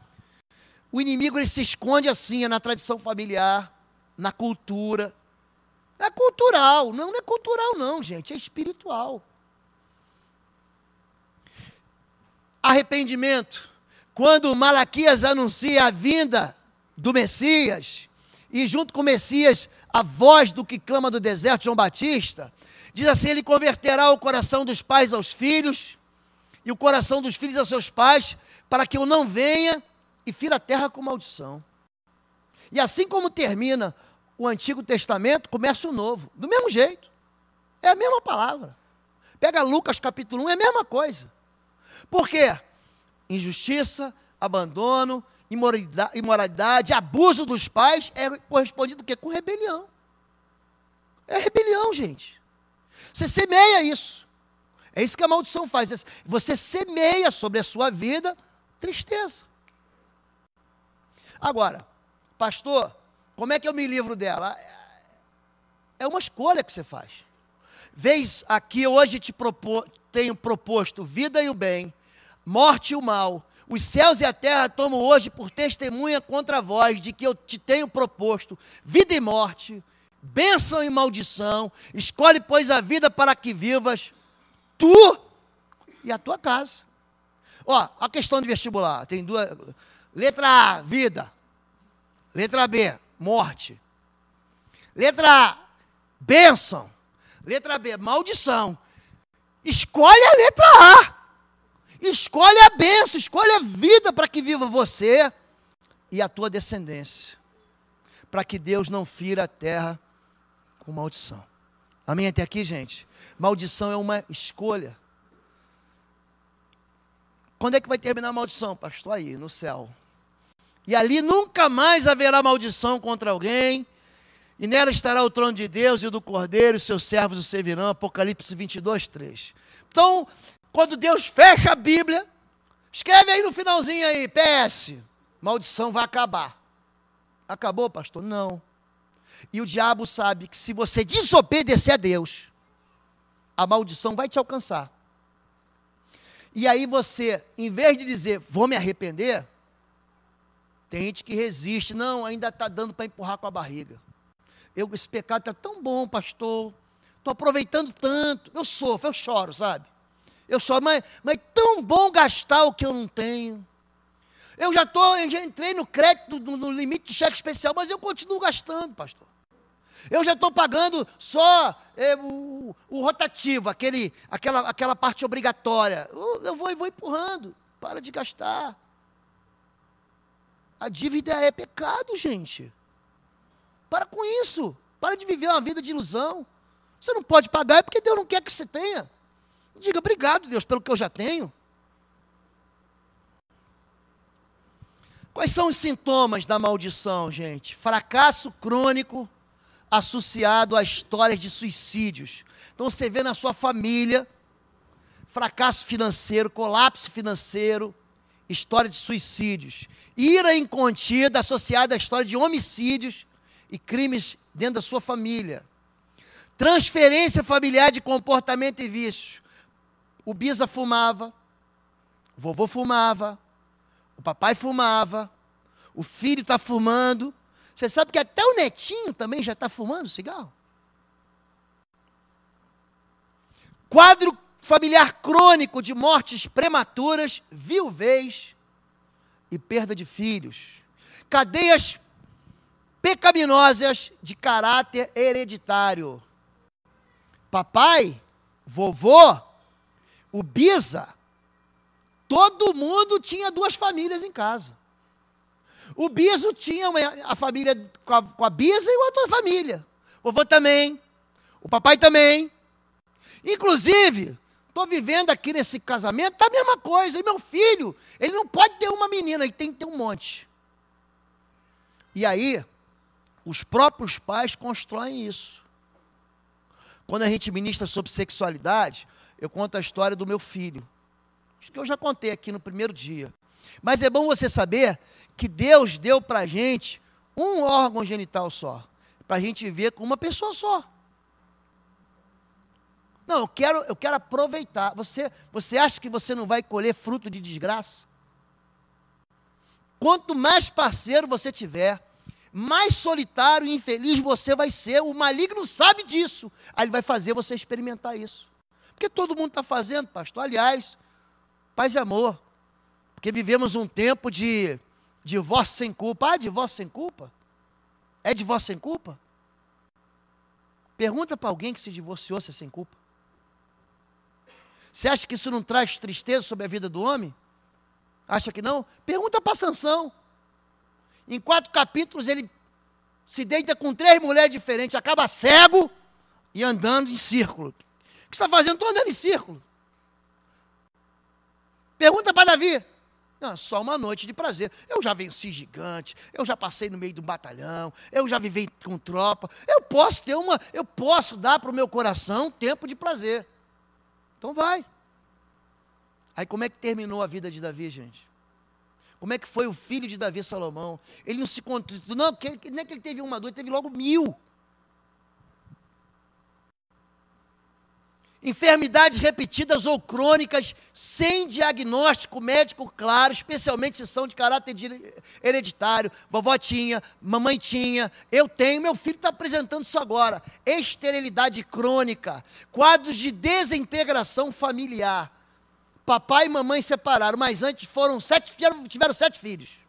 O inimigo ele se esconde assim, é na tradição familiar, na cultura. É cultural, não, não é cultural, não, gente, é espiritual. Arrependimento. Quando Malaquias anuncia a vinda do Messias, e junto com o Messias a voz do que clama do deserto, João Batista, diz assim: Ele converterá o coração dos pais aos filhos e o coração dos filhos aos seus pais, para que eu não venha e fira a terra com maldição. E assim como termina o Antigo Testamento, começa o Novo, do mesmo jeito. É a mesma palavra. Pega Lucas capítulo 1, é a mesma coisa. Por quê? Injustiça, abandono, imoralidade, imoralidade abuso dos pais, é correspondido o quê? Com rebelião. É rebelião, gente. Você semeia isso. É isso que a maldição faz. É você semeia sobre a sua vida tristeza. Agora, pastor, como é que eu me livro dela? É uma escolha que você faz. Veis aqui hoje te tenho proposto vida e o bem, morte e o mal, os céus e a terra tomam hoje por testemunha contra vós de que eu te tenho proposto vida e morte, bênção e maldição. Escolhe, pois, a vida para que vivas tu e a tua casa. Ó, a questão de vestibular, tem duas. Letra A, vida. Letra B, morte. Letra A, bênção. Letra B, maldição. Escolhe a letra A. Escolhe a bênção, escolhe a vida para que viva você e a tua descendência. Para que Deus não fira a terra com maldição. Amém até aqui, gente? Maldição é uma escolha. Quando é que vai terminar a maldição? Pastor, aí, no céu. E ali nunca mais haverá maldição contra alguém. E nela estará o trono de Deus e do Cordeiro, e seus servos o servirão. Apocalipse 22, 3. Então, quando Deus fecha a Bíblia, escreve aí no finalzinho aí, PS, maldição vai acabar. Acabou, pastor? Não. E o diabo sabe que se você desobedecer a Deus, a maldição vai te alcançar. E aí você, em vez de dizer, vou me arrepender, tem gente que resiste, não, ainda está dando para empurrar com a barriga. Eu, esse pecado está é tão bom, pastor, estou aproveitando tanto, eu sofro, eu choro, sabe? Eu só, mas, mas tão bom gastar o que eu não tenho. Eu já, tô, eu já entrei no crédito, no, no limite de cheque especial, mas eu continuo gastando, pastor. Eu já estou pagando só é, o, o, rotativo, aquele, aquela, aquela parte obrigatória. Eu, eu vou, eu vou empurrando. Para de gastar. A dívida é pecado, gente. Para com isso. Para de viver uma vida de ilusão. Você não pode pagar é porque Deus não quer que você tenha. Diga, obrigado, Deus, pelo que eu já tenho. Quais são os sintomas da maldição, gente? Fracasso crônico associado a histórias de suicídios. Então você vê na sua família fracasso financeiro, colapso financeiro, história de suicídios. Ira incontida associada à história de homicídios e crimes dentro da sua família. Transferência familiar de comportamento e vício o Bisa fumava, o vovô fumava, o papai fumava, o filho está fumando. Você sabe que até o netinho também já está fumando cigarro? Quadro familiar crônico de mortes prematuras, viuvez e perda de filhos. Cadeias pecaminosas de caráter hereditário. Papai, vovô, o Biza, todo mundo tinha duas famílias em casa. O Biso tinha uma, a família com a, com a Bisa e outra família. O vovô também, o papai também. Inclusive, estou vivendo aqui nesse casamento, tá a mesma coisa. E meu filho, ele não pode ter uma menina, ele tem que ter um monte. E aí, os próprios pais constroem isso. Quando a gente ministra sobre sexualidade, eu conto a história do meu filho. Acho que eu já contei aqui no primeiro dia. Mas é bom você saber que Deus deu para a gente um órgão genital só, para a gente viver com uma pessoa só. Não, eu quero, eu quero aproveitar. Você, você acha que você não vai colher fruto de desgraça? Quanto mais parceiro você tiver, mais solitário e infeliz você vai ser. O maligno sabe disso. Aí ele vai fazer você experimentar isso. Porque todo mundo está fazendo, pastor. Aliás, paz e amor. Porque vivemos um tempo de divórcio sem culpa. Ah, divórcio sem culpa? É divórcio sem culpa? Pergunta para alguém que se divorciou se é sem culpa. Você acha que isso não traz tristeza sobre a vida do homem? Acha que não? Pergunta para Sansão. Em quatro capítulos, ele se deita com três mulheres diferentes, acaba cego e andando em círculo. O que você está fazendo? Estou andando em círculo. Pergunta para Davi. Não, só uma noite de prazer. Eu já venci gigante, eu já passei no meio de um batalhão, eu já vivi com tropa. Eu posso ter uma, eu posso dar para o meu coração tempo de prazer. Então vai. Aí como é que terminou a vida de Davi, gente? como é que foi o filho de Davi Salomão. Ele não se contritou, não, que ele, não é que ele teve uma dor, ele teve logo mil. Enfermidades repetidas ou crônicas, sem diagnóstico médico claro, especialmente se são de caráter de hereditário. Vovó tinha, mamãe tinha, eu tenho, meu filho está apresentando isso agora. Esterilidade crônica, quadros de desintegração familiar Papai e mamãe separaram, mas antes foram sete, tiveram sete filhos.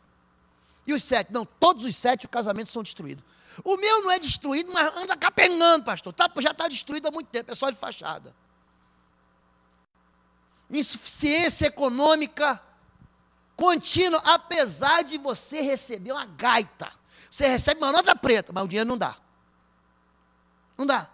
E os sete? Não, todos os sete o casamento são destruídos. O meu não é destruído, mas anda capengando, pastor. Tá, já está destruído há muito tempo, é só de fachada. Insuficiência econômica contínua, apesar de você receber uma gaita. Você recebe uma nota preta, mas o dinheiro não dá. Não dá.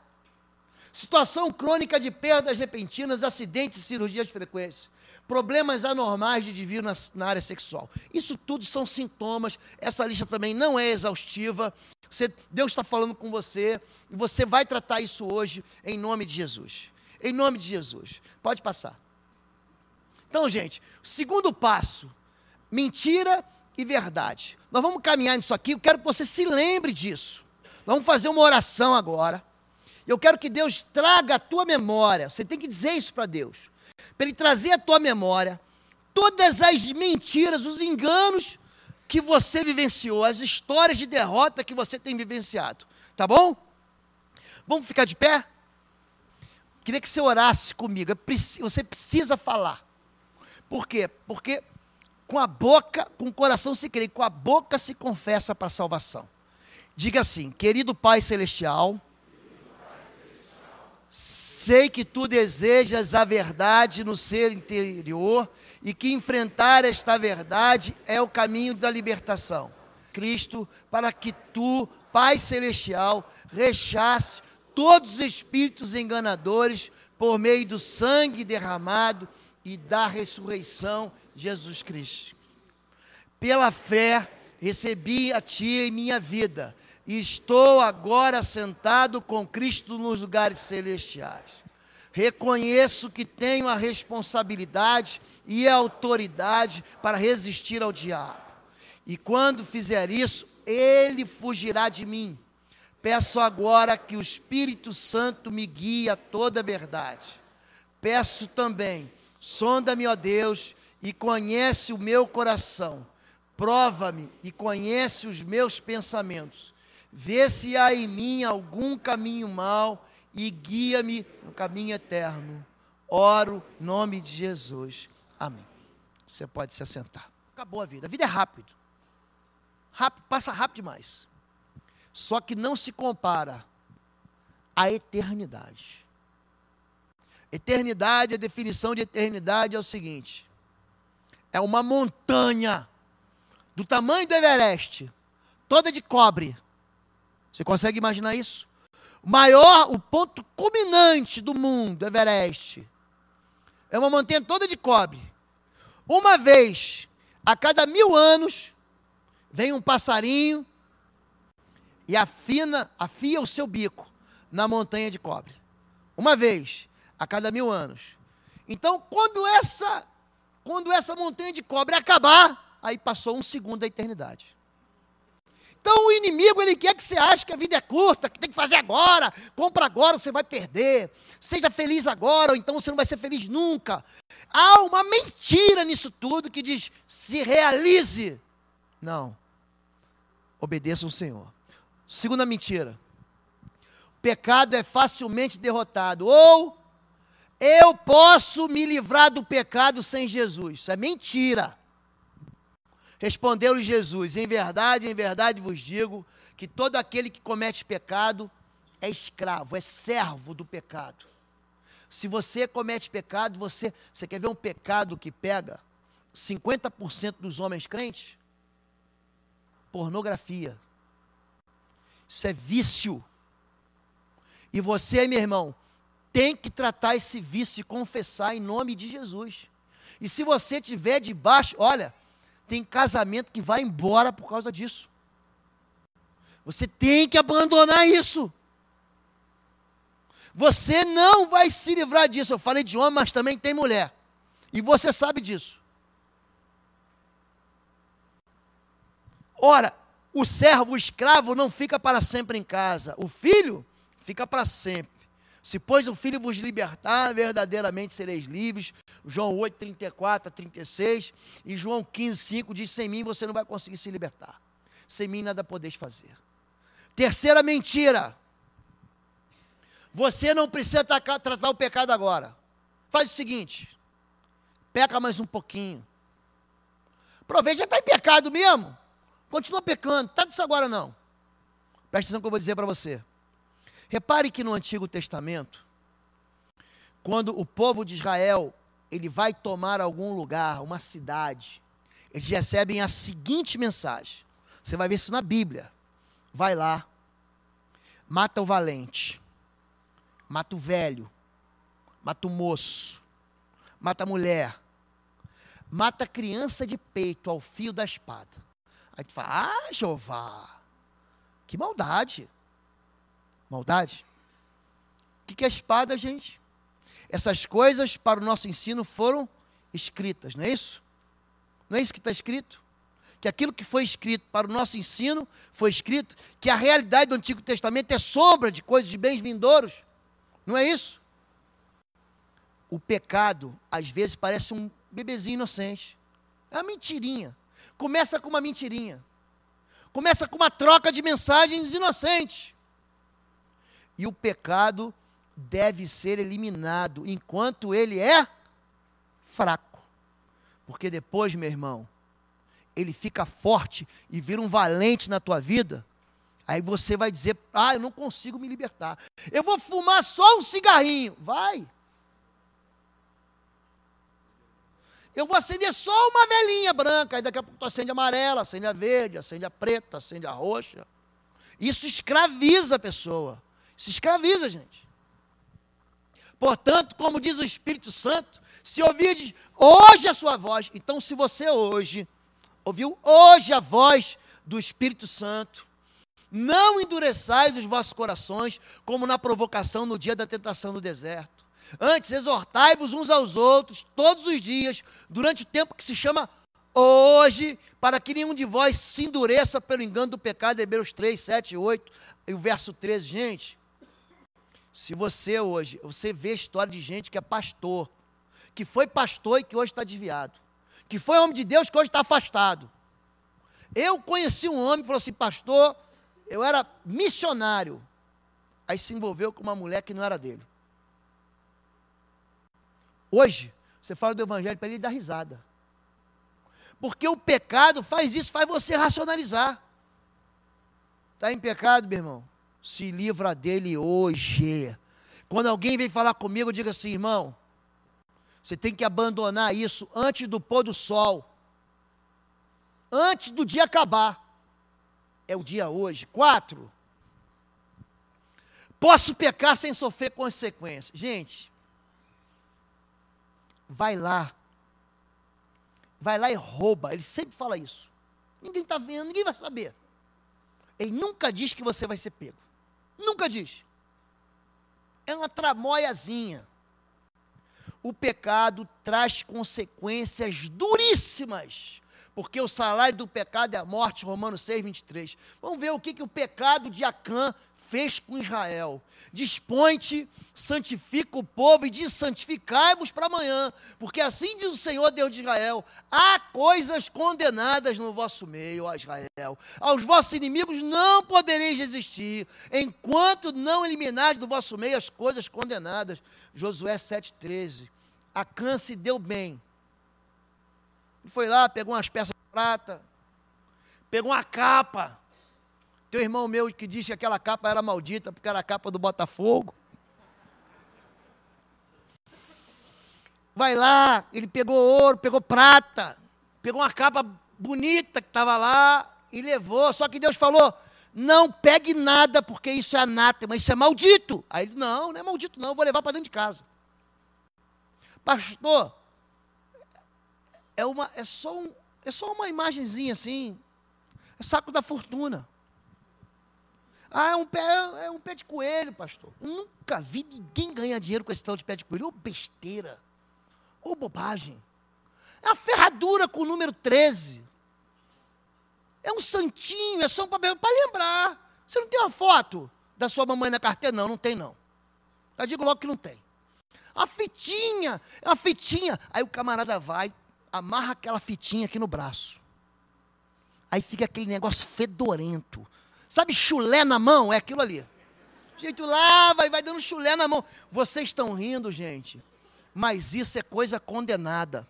Situação crônica de perdas repentinas, acidentes e cirurgias de frequência problemas anormais de divino na, na área sexual. Isso tudo são sintomas. Essa lista também não é exaustiva. Você, Deus está falando com você e você vai tratar isso hoje em nome de Jesus. Em nome de Jesus. Pode passar. Então, gente, segundo passo: mentira e verdade. Nós vamos caminhar nisso aqui. Eu quero que você se lembre disso. Nós vamos fazer uma oração agora. Eu quero que Deus traga a tua memória. Você tem que dizer isso para Deus para ele trazer à tua memória todas as mentiras, os enganos que você vivenciou, as histórias de derrota que você tem vivenciado. Tá bom? Vamos ficar de pé? Queria que você orasse comigo. Você precisa falar. Por quê? Porque com a boca, com o coração se crê, com a boca se confessa para a salvação. Diga assim: Querido Pai Celestial, Sei que tu desejas a verdade no ser interior e que enfrentar esta verdade é o caminho da libertação. Cristo, para que tu, Pai Celestial, rechace todos os espíritos enganadores por meio do sangue derramado e da ressurreição de Jesus Cristo. Pela fé, recebi a Ti em minha vida, e estou agora sentado com Cristo nos lugares celestiais. Reconheço que tenho a responsabilidade e a autoridade para resistir ao diabo. E quando fizer isso, ele fugirá de mim. Peço agora que o Espírito Santo me guie a toda a verdade. Peço também, sonda-me, ó Deus, e conhece o meu coração. Prova-me e conhece os meus pensamentos Vê se há em mim algum caminho mau e guia-me no caminho eterno. Oro em nome de Jesus. Amém. Você pode se assentar. Acabou a vida. A vida é rápido. rápido passa rápido demais. Só que não se compara à eternidade. Eternidade, a definição de eternidade é o seguinte: é uma montanha do tamanho do Everest, toda de cobre você consegue imaginar isso? Maior, o ponto culminante do mundo, Everest. É uma montanha toda de cobre. Uma vez a cada mil anos, vem um passarinho e afina, afia o seu bico na montanha de cobre. Uma vez a cada mil anos. Então, quando essa, quando essa montanha de cobre acabar, aí passou um segundo da eternidade. Então o inimigo ele quer que você ache que a vida é curta, que tem que fazer agora, compra agora, você vai perder. Seja feliz agora, ou então você não vai ser feliz nunca. Há uma mentira nisso tudo que diz: se realize. Não. Obedeça ao Senhor. Segunda mentira. O pecado é facilmente derrotado. Ou eu posso me livrar do pecado sem Jesus. Isso é mentira. Respondeu-lhe Jesus: Em verdade, em verdade vos digo que todo aquele que comete pecado é escravo, é servo do pecado. Se você comete pecado, você, você quer ver um pecado que pega 50% dos homens crentes? Pornografia. Isso é vício. E você, meu irmão, tem que tratar esse vício e confessar em nome de Jesus. E se você tiver debaixo, olha, tem casamento que vai embora por causa disso. Você tem que abandonar isso. Você não vai se livrar disso. Eu falei de homem, mas também tem mulher. E você sabe disso. Ora, o servo, o escravo, não fica para sempre em casa. O filho fica para sempre. Se, pois, o Filho vos libertar, verdadeiramente sereis livres. João 8, 34 a 36. E João 15, 5 diz: Sem mim você não vai conseguir se libertar. Sem mim nada podeis fazer. Terceira mentira. Você não precisa tacar, tratar o pecado agora. Faz o seguinte: peca mais um pouquinho. Aproveita, já está em pecado mesmo. Continua pecando, Está disso agora não. Presta atenção que eu vou dizer para você. Repare que no Antigo Testamento, quando o povo de Israel ele vai tomar algum lugar, uma cidade, eles recebem a seguinte mensagem. Você vai ver isso na Bíblia. Vai lá, mata o valente, mata o velho, mata o moço, mata a mulher, mata a criança de peito ao fio da espada. Aí tu fala, ah, Jeová, que maldade maldade? O que, é espada, gente? Essas coisas para o nosso ensino foram escritas, não é isso? Não é isso que está escrito? Que aquilo que foi escrito para o nosso ensino foi escrito, que a realidade do Antigo Testamento é sombra de coisas de bens vindouros. Não é isso? O pecado, às vezes, parece um bebezinho inocente. É uma mentirinha. Começa com uma mentirinha. Começa com uma troca de mensagens inocentes. E o pecado deve ser eliminado enquanto ele é fraco. Porque depois, meu irmão, ele fica forte e vira um valente na tua vida. Aí você vai dizer: Ah, eu não consigo me libertar. Eu vou fumar só um cigarrinho. Vai. Eu vou acender só uma velinha branca. Aí daqui a pouco tu acende amarela, acende a verde, acende a preta, acende a roxa. Isso escraviza a pessoa se escraviza, gente. Portanto, como diz o Espírito Santo, se ouvides hoje a sua voz, então se você hoje ouviu hoje a voz do Espírito Santo, não endureçais os vossos corações, como na provocação no dia da tentação no deserto. Antes, exortai-vos uns aos outros, todos os dias, durante o tempo que se chama hoje, para que nenhum de vós se endureça pelo engano do pecado. Hebreus 3, 7 8, e o verso 13. Gente, se você hoje, você vê a história de gente que é pastor, que foi pastor e que hoje está desviado, que foi homem de Deus que hoje está afastado. Eu conheci um homem que falou assim, pastor, eu era missionário. Aí se envolveu com uma mulher que não era dele. Hoje, você fala do evangelho para ele dar risada. Porque o pecado faz isso, faz você racionalizar. Está em pecado, meu irmão? se livra dele hoje. Quando alguém vem falar comigo, diga assim, irmão, você tem que abandonar isso antes do pôr do sol, antes do dia acabar. É o dia hoje. Quatro. Posso pecar sem sofrer consequências. Gente, vai lá. Vai lá e rouba. Ele sempre fala isso. Ninguém está vendo, ninguém vai saber. Ele nunca diz que você vai ser pego. Nunca diz. É uma tramóiazinha. O pecado traz consequências duríssimas, porque o salário do pecado é a morte, Romanos 6, 23. Vamos ver o que, que o pecado de Acã fez com Israel. Dispõe-te, santifica o povo e diz: santificai-vos para amanhã, porque assim diz o Senhor Deus de Israel: há coisas condenadas no vosso meio, ó Israel. Aos vossos inimigos não podereis resistir, enquanto não eliminares do vosso meio as coisas condenadas. Josué 7,13. Acã se deu bem. Foi lá, pegou umas peças de prata, pegou uma capa tem um irmão meu que disse que aquela capa era maldita porque era a capa do Botafogo. Vai lá, ele pegou ouro, pegou prata, pegou uma capa bonita que estava lá e levou. Só que Deus falou: não pegue nada, porque isso é anátema, isso é maldito. Aí ele: não, não é maldito, não, vou levar para dentro de casa. Pastor, é, uma, é, só um, é só uma imagenzinha assim, é saco da fortuna. Ah, é um, pé, é um pé de coelho, pastor. Eu nunca vi ninguém ganhar dinheiro com esse tal de pé de coelho. Ou besteira. Ou bobagem. É a ferradura com o número 13. É um santinho, é só um papel para lembrar. Você não tem uma foto da sua mamãe na carteira? Não, não tem não. Já digo logo que não tem. A fitinha, é a fitinha. Aí o camarada vai, amarra aquela fitinha aqui no braço. Aí fica aquele negócio fedorento. Sabe chulé na mão? É aquilo ali. Gente, jeito lá, vai, vai dando chulé na mão. Vocês estão rindo, gente. Mas isso é coisa condenada.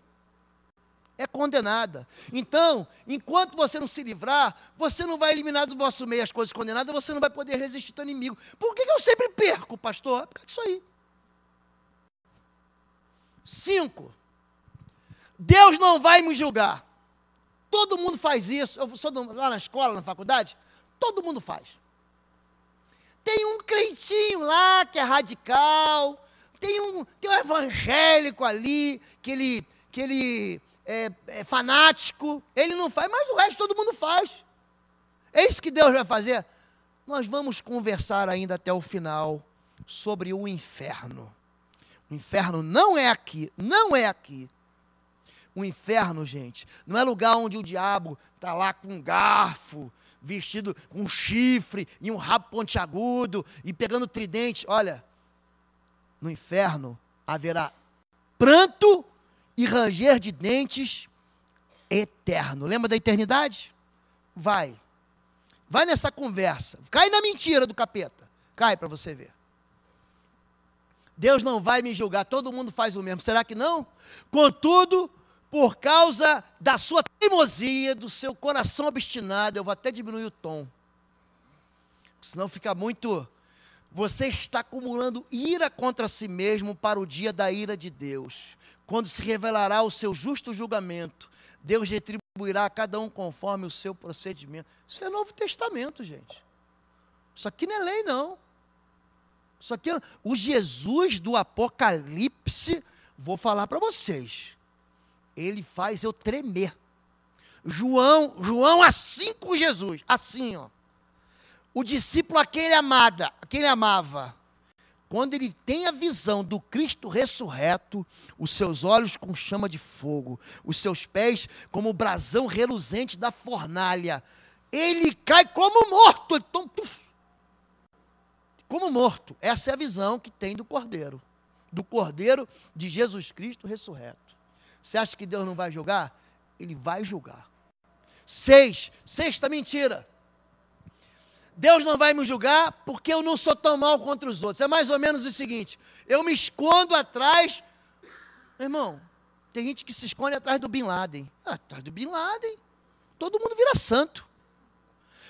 É condenada. Então, enquanto você não se livrar, você não vai eliminar do vosso meio as coisas condenadas, você não vai poder resistir ao inimigo. Por que, que eu sempre perco, pastor? É por causa disso aí. Cinco. Deus não vai me julgar. Todo mundo faz isso. Eu sou do, lá na escola, na faculdade, Todo mundo faz. Tem um crentinho lá que é radical, tem um, tem um evangélico ali, que ele, que ele é, é fanático, ele não faz, mas o resto todo mundo faz. É isso que Deus vai fazer. Nós vamos conversar ainda até o final sobre o inferno. O inferno não é aqui, não é aqui. O inferno, gente, não é lugar onde o diabo está lá com um garfo vestido com um chifre e um rabo pontiagudo e pegando tridente. Olha, no inferno haverá pranto e ranger de dentes eterno. Lembra da eternidade? Vai. Vai nessa conversa. Cai na mentira do capeta. Cai para você ver. Deus não vai me julgar, todo mundo faz o mesmo. Será que não? Contudo, por causa da sua teimosia, do seu coração obstinado. Eu vou até diminuir o tom, senão fica muito. Você está acumulando ira contra si mesmo para o dia da ira de Deus, quando se revelará o seu justo julgamento. Deus retribuirá a cada um conforme o seu procedimento. Isso é Novo Testamento, gente. Isso aqui não é lei, não. Isso aqui é... o Jesus do Apocalipse, vou falar para vocês ele faz eu tremer. João, João assim com Jesus, assim, ó. O discípulo a quem ele amada, aquele amava, quando ele tem a visão do Cristo ressurreto, os seus olhos com chama de fogo, os seus pés como o brasão reluzente da fornalha, ele cai como morto, então, como morto. Essa é a visão que tem do Cordeiro, do Cordeiro de Jesus Cristo ressurreto. Você acha que Deus não vai julgar? Ele vai julgar. Seis, sexta mentira. Deus não vai me julgar porque eu não sou tão mal contra os outros. É mais ou menos o seguinte: eu me escondo atrás. Irmão, tem gente que se esconde atrás do Bin Laden. atrás do Bin Laden, todo mundo vira santo.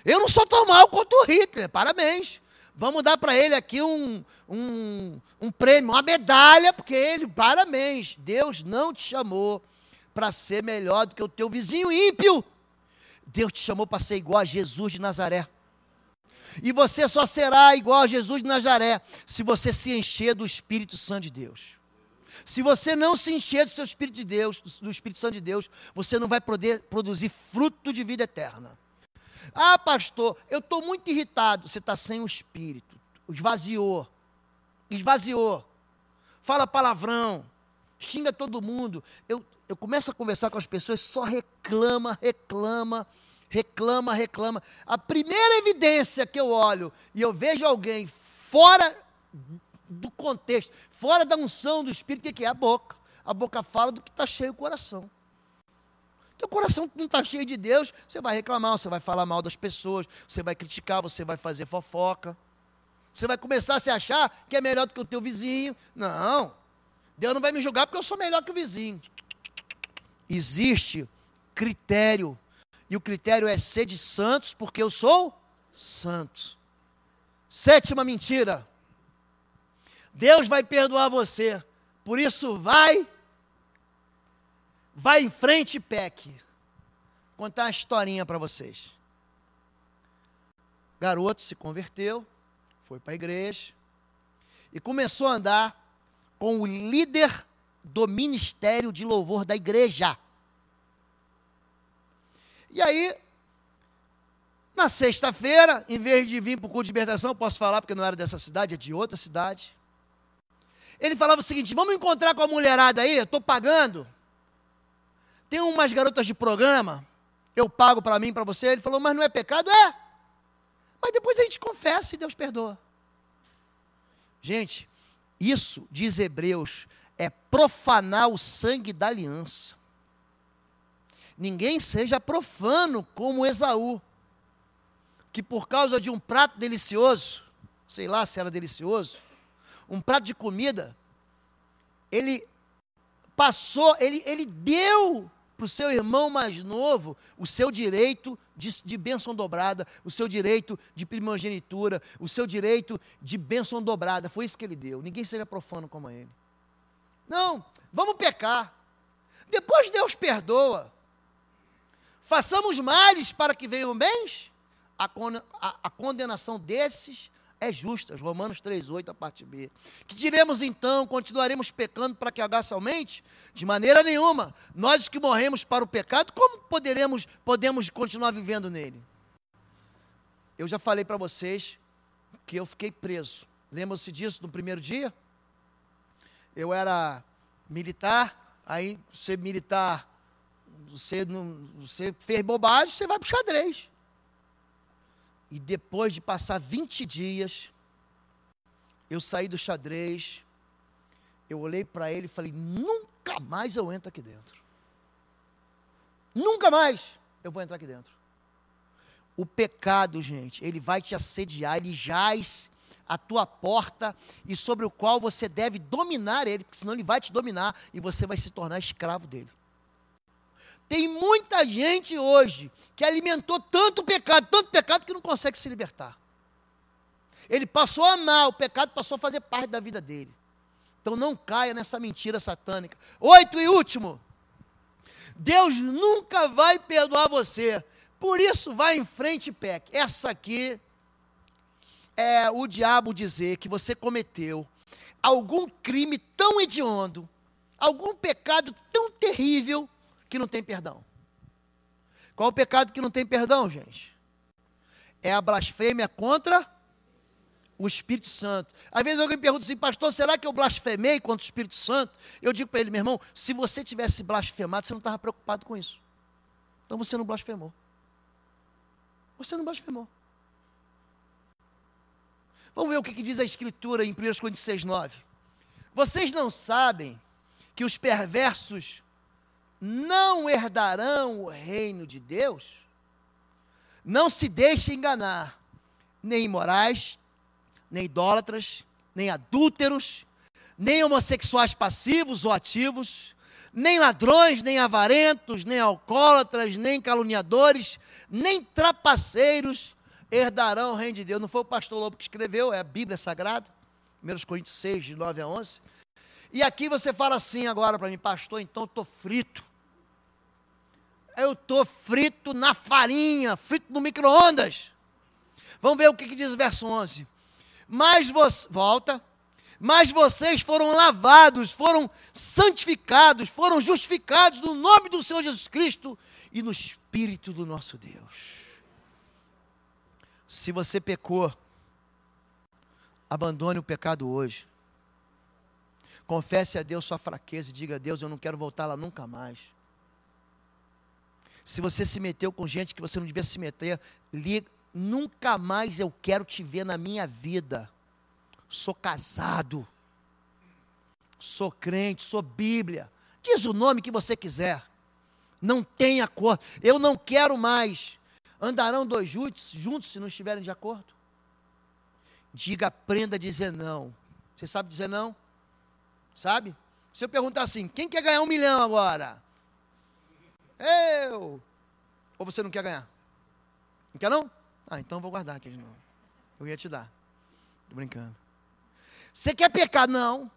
Eu não sou tão mal quanto o Hitler, parabéns. Vamos dar para ele aqui um, um, um prêmio, uma medalha, porque ele, parabéns, Deus não te chamou para ser melhor do que o teu vizinho ímpio. Deus te chamou para ser igual a Jesus de Nazaré. E você só será igual a Jesus de Nazaré se você se encher do Espírito Santo de Deus. Se você não se encher do seu Espírito de Deus, do Espírito Santo de Deus, você não vai poder produzir fruto de vida eterna. Ah, pastor, eu estou muito irritado. Você está sem o espírito. Esvaziou. Esvaziou. Fala palavrão. Xinga todo mundo. Eu, eu começo a conversar com as pessoas, só reclama, reclama, reclama, reclama. A primeira evidência que eu olho e eu vejo alguém fora do contexto, fora da unção do Espírito, o que é? A boca. A boca fala do que está cheio o coração. Teu coração não está cheio de Deus, você vai reclamar, você vai falar mal das pessoas, você vai criticar, você vai fazer fofoca. Você vai começar a se achar que é melhor do que o teu vizinho. Não. Deus não vai me julgar porque eu sou melhor que o vizinho. Existe critério. E o critério é ser de santos porque eu sou santo. Sétima mentira. Deus vai perdoar você. Por isso vai Vai em frente e peque. Vou contar uma historinha para vocês. O garoto se converteu, foi para a igreja e começou a andar com o líder do ministério de louvor da igreja. E aí, na sexta-feira, em vez de vir para o culto de libertação, posso falar porque não era dessa cidade, é de outra cidade. Ele falava o seguinte: vamos encontrar com a mulherada aí, estou pagando. Tem umas garotas de programa, eu pago para mim, para você. Ele falou, mas não é pecado? É. Mas depois a gente confessa e Deus perdoa. Gente, isso, diz Hebreus, é profanar o sangue da aliança. Ninguém seja profano como Esaú, que por causa de um prato delicioso, sei lá se era delicioso, um prato de comida, ele passou, ele, ele deu para o seu irmão mais novo o seu direito de, de bênção dobrada, o seu direito de primogenitura, o seu direito de bênção dobrada. Foi isso que ele deu. Ninguém seja profano como ele. Não, vamos pecar. Depois Deus perdoa. Façamos males para que venham bens. A, con a, a condenação desses é justa, Romanos 3,8, a parte B. Que diremos então, continuaremos pecando para que a graça aumente? De maneira nenhuma. Nós que morremos para o pecado, como poderemos, podemos continuar vivendo nele? Eu já falei para vocês que eu fiquei preso. Lembram-se disso no primeiro dia? Eu era militar, aí ser militar, você, não, você fez bobagem, você vai para o xadrez. E depois de passar 20 dias, eu saí do xadrez, eu olhei para ele e falei: nunca mais eu entro aqui dentro. Nunca mais eu vou entrar aqui dentro. O pecado, gente, ele vai te assediar, ele jaz a tua porta e sobre o qual você deve dominar ele, porque senão ele vai te dominar e você vai se tornar escravo dele. Tem muita gente hoje que alimentou tanto pecado, tanto pecado que não consegue se libertar. Ele passou a amar, o pecado passou a fazer parte da vida dele. Então não caia nessa mentira satânica. Oito e último. Deus nunca vai perdoar você. Por isso, vá em frente e peque. Essa aqui é o diabo dizer que você cometeu algum crime tão hediondo, algum pecado tão terrível, que não tem perdão? Qual o pecado que não tem perdão, gente? É a blasfêmia contra o Espírito Santo. Às vezes alguém pergunta assim, pastor, será que eu blasfemei contra o Espírito Santo? Eu digo para ele, meu irmão, se você tivesse blasfemado, você não estava preocupado com isso. Então você não blasfemou. Você não blasfemou. Vamos ver o que, que diz a Escritura em 1 Coríntios 9. Vocês não sabem que os perversos não herdarão o reino de Deus? Não se deixe enganar, nem imorais, nem idólatras, nem adúlteros, nem homossexuais passivos ou ativos, nem ladrões, nem avarentos, nem alcoólatras, nem caluniadores, nem trapaceiros herdarão o reino de Deus. Não foi o pastor Lobo que escreveu, é a Bíblia Sagrada, 1 Coríntios 6, de 9 a 11. E aqui você fala assim agora para mim, pastor, então estou frito. Eu tô frito na farinha, frito no micro-ondas. Vamos ver o que, que diz o verso 11. Mas você. Volta. Mas vocês foram lavados, foram santificados, foram justificados no nome do Senhor Jesus Cristo e no Espírito do nosso Deus. Se você pecou, abandone o pecado hoje. Confesse a Deus sua fraqueza e diga: Deus, eu não quero voltar lá nunca mais. Se você se meteu com gente que você não devia se meter, liga, nunca mais eu quero te ver na minha vida. Sou casado, sou crente, sou Bíblia. Diz o nome que você quiser. Não tem acordo. Eu não quero mais. Andarão dois juntos, juntos se não estiverem de acordo? Diga, aprenda a dizer não. Você sabe dizer não? Sabe? Se eu perguntar assim, quem quer ganhar um milhão agora? Eu! Ou você não quer ganhar? Não quer não? Ah, então eu vou guardar aqui de novo. Eu ia te dar. Tô brincando. Você quer pecar? Não.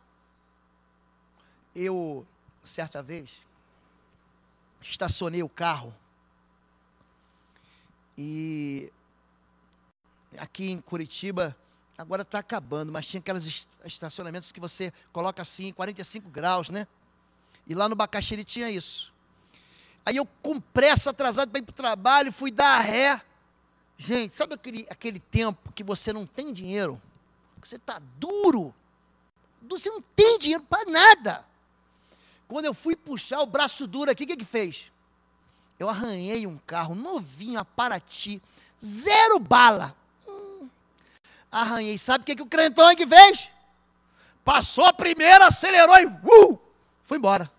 Eu, certa vez, estacionei o carro e aqui em Curitiba, agora está acabando, mas tinha aqueles estacionamentos que você coloca assim, 45 graus, né? E lá no Bacaxiri tinha isso. Aí eu com pressa, atrasado para ir para o trabalho, fui dar a ré. Gente, sabe aquele, aquele tempo que você não tem dinheiro? você está duro. Você não tem dinheiro para nada. Quando eu fui puxar o braço duro aqui, o que que fez? Eu arranhei um carro novinho, a Paraty, zero bala. Hum. Arranhei. Sabe o que, que o crentão que fez? Passou a primeira, acelerou e uh, foi embora.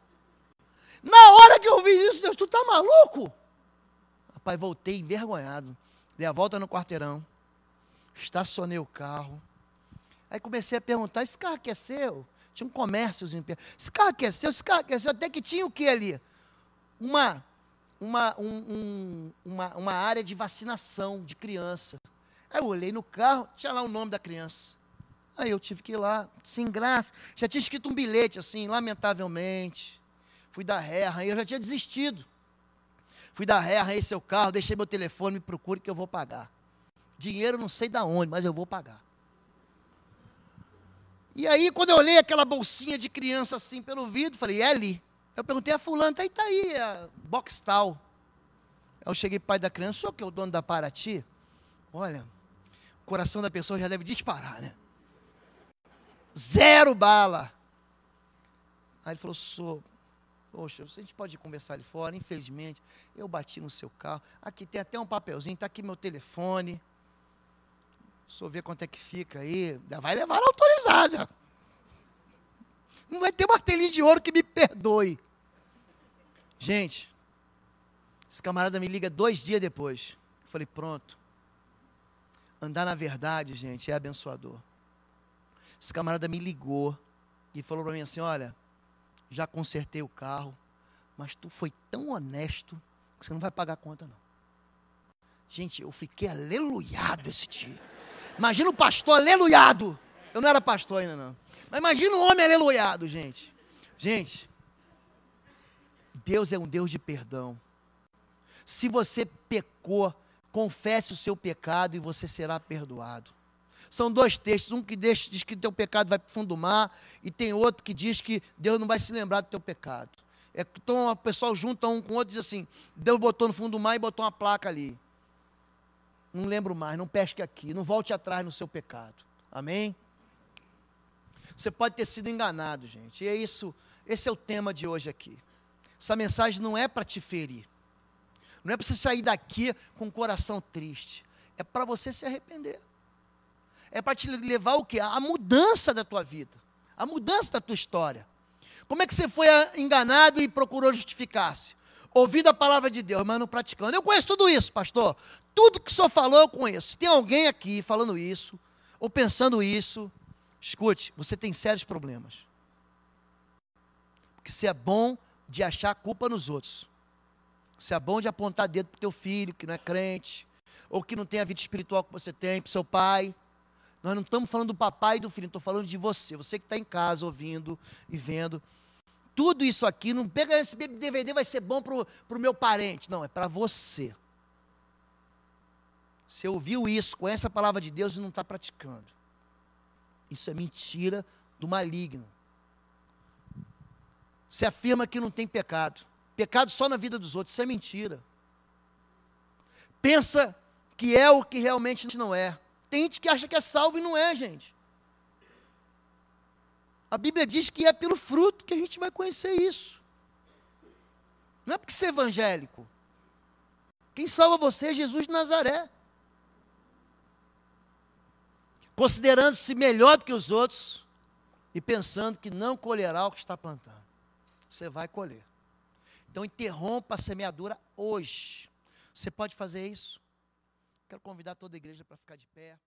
Na hora que eu vi isso, Deus, tu tá maluco? Rapaz, voltei envergonhado. Dei a volta no quarteirão. Estacionei o carro. Aí comecei a perguntar: esse carro aqui é seu? Tinha um comérciozinho. Esse carro aqui é seu? Esse carro aqui é seu? Até que tinha o que ali? Uma, uma, um, um, uma, uma área de vacinação de criança. Aí eu olhei no carro, tinha lá o nome da criança. Aí eu tive que ir lá, sem graça. Já tinha escrito um bilhete assim, lamentavelmente. Fui dar ré, arranhei, eu já tinha desistido. Fui dar ré, arranhei seu é carro, deixei meu telefone, me procure que eu vou pagar. Dinheiro não sei da onde, mas eu vou pagar. E aí, quando eu olhei aquela bolsinha de criança assim pelo vidro, falei, é ali. Eu perguntei a fulano, tá aí, tá aí, a box tal. Aí eu cheguei pai da criança, sou que é o dono da Paraty? Olha, o coração da pessoa já deve disparar, né? Zero bala. Aí ele falou, sou. Poxa, a gente pode conversar ali fora, infelizmente, eu bati no seu carro. Aqui tem até um papelzinho, está aqui meu telefone. Só ver quanto é que fica aí. Vai levar autorizada. Não vai ter martelinho de ouro que me perdoe. Gente, esse camarada me liga dois dias depois. Eu falei, pronto. Andar na verdade, gente, é abençoador. Esse camarada me ligou e falou para mim assim: olha, já consertei o carro, mas tu foi tão honesto que você não vai pagar a conta, não. Gente, eu fiquei aleluiado esse dia. Imagina o pastor aleluiado. Eu não era pastor ainda, não. Mas imagina o homem aleluiado, gente. Gente, Deus é um Deus de perdão. Se você pecou, confesse o seu pecado e você será perdoado. São dois textos, um que diz que teu pecado vai para o fundo do mar, e tem outro que diz que Deus não vai se lembrar do teu pecado. É, então o pessoal junta um com o outro e diz assim: Deus botou no fundo do mar e botou uma placa ali. Não lembro mais, não pesque aqui, não volte atrás no seu pecado. Amém? Você pode ter sido enganado, gente. E é isso, esse é o tema de hoje aqui. Essa mensagem não é para te ferir. Não é para você sair daqui com o coração triste. É para você se arrepender é para te levar o quê? A mudança da tua vida, a mudança da tua história. Como é que você foi ah, enganado e procurou justificar-se? Ouvindo a palavra de Deus, mas não praticando. Eu conheço tudo isso, pastor. Tudo que o senhor falou, eu conheço. Se tem alguém aqui falando isso, ou pensando isso, escute, você tem sérios problemas. Porque você é bom de achar culpa nos outros. Você é bom de apontar dedo para o teu filho, que não é crente, ou que não tem a vida espiritual que você tem, para o seu pai. Nós não estamos falando do papai e do filho, estou falando de você, você que está em casa ouvindo e vendo. Tudo isso aqui, não pega esse DVD, vai ser bom para o meu parente. Não, é para você. Você ouviu isso, conhece a palavra de Deus e não está praticando. Isso é mentira do maligno. Você afirma que não tem pecado. Pecado só na vida dos outros, isso é mentira. Pensa que é o que realmente não é. Tem gente que acha que é salvo e não é, gente. A Bíblia diz que é pelo fruto que a gente vai conhecer isso. Não é porque você é evangélico. Quem salva você é Jesus de Nazaré. Considerando-se melhor do que os outros e pensando que não colherá o que está plantando. Você vai colher. Então interrompa a semeadura hoje. Você pode fazer isso? Quero convidar toda a igreja para ficar de pé.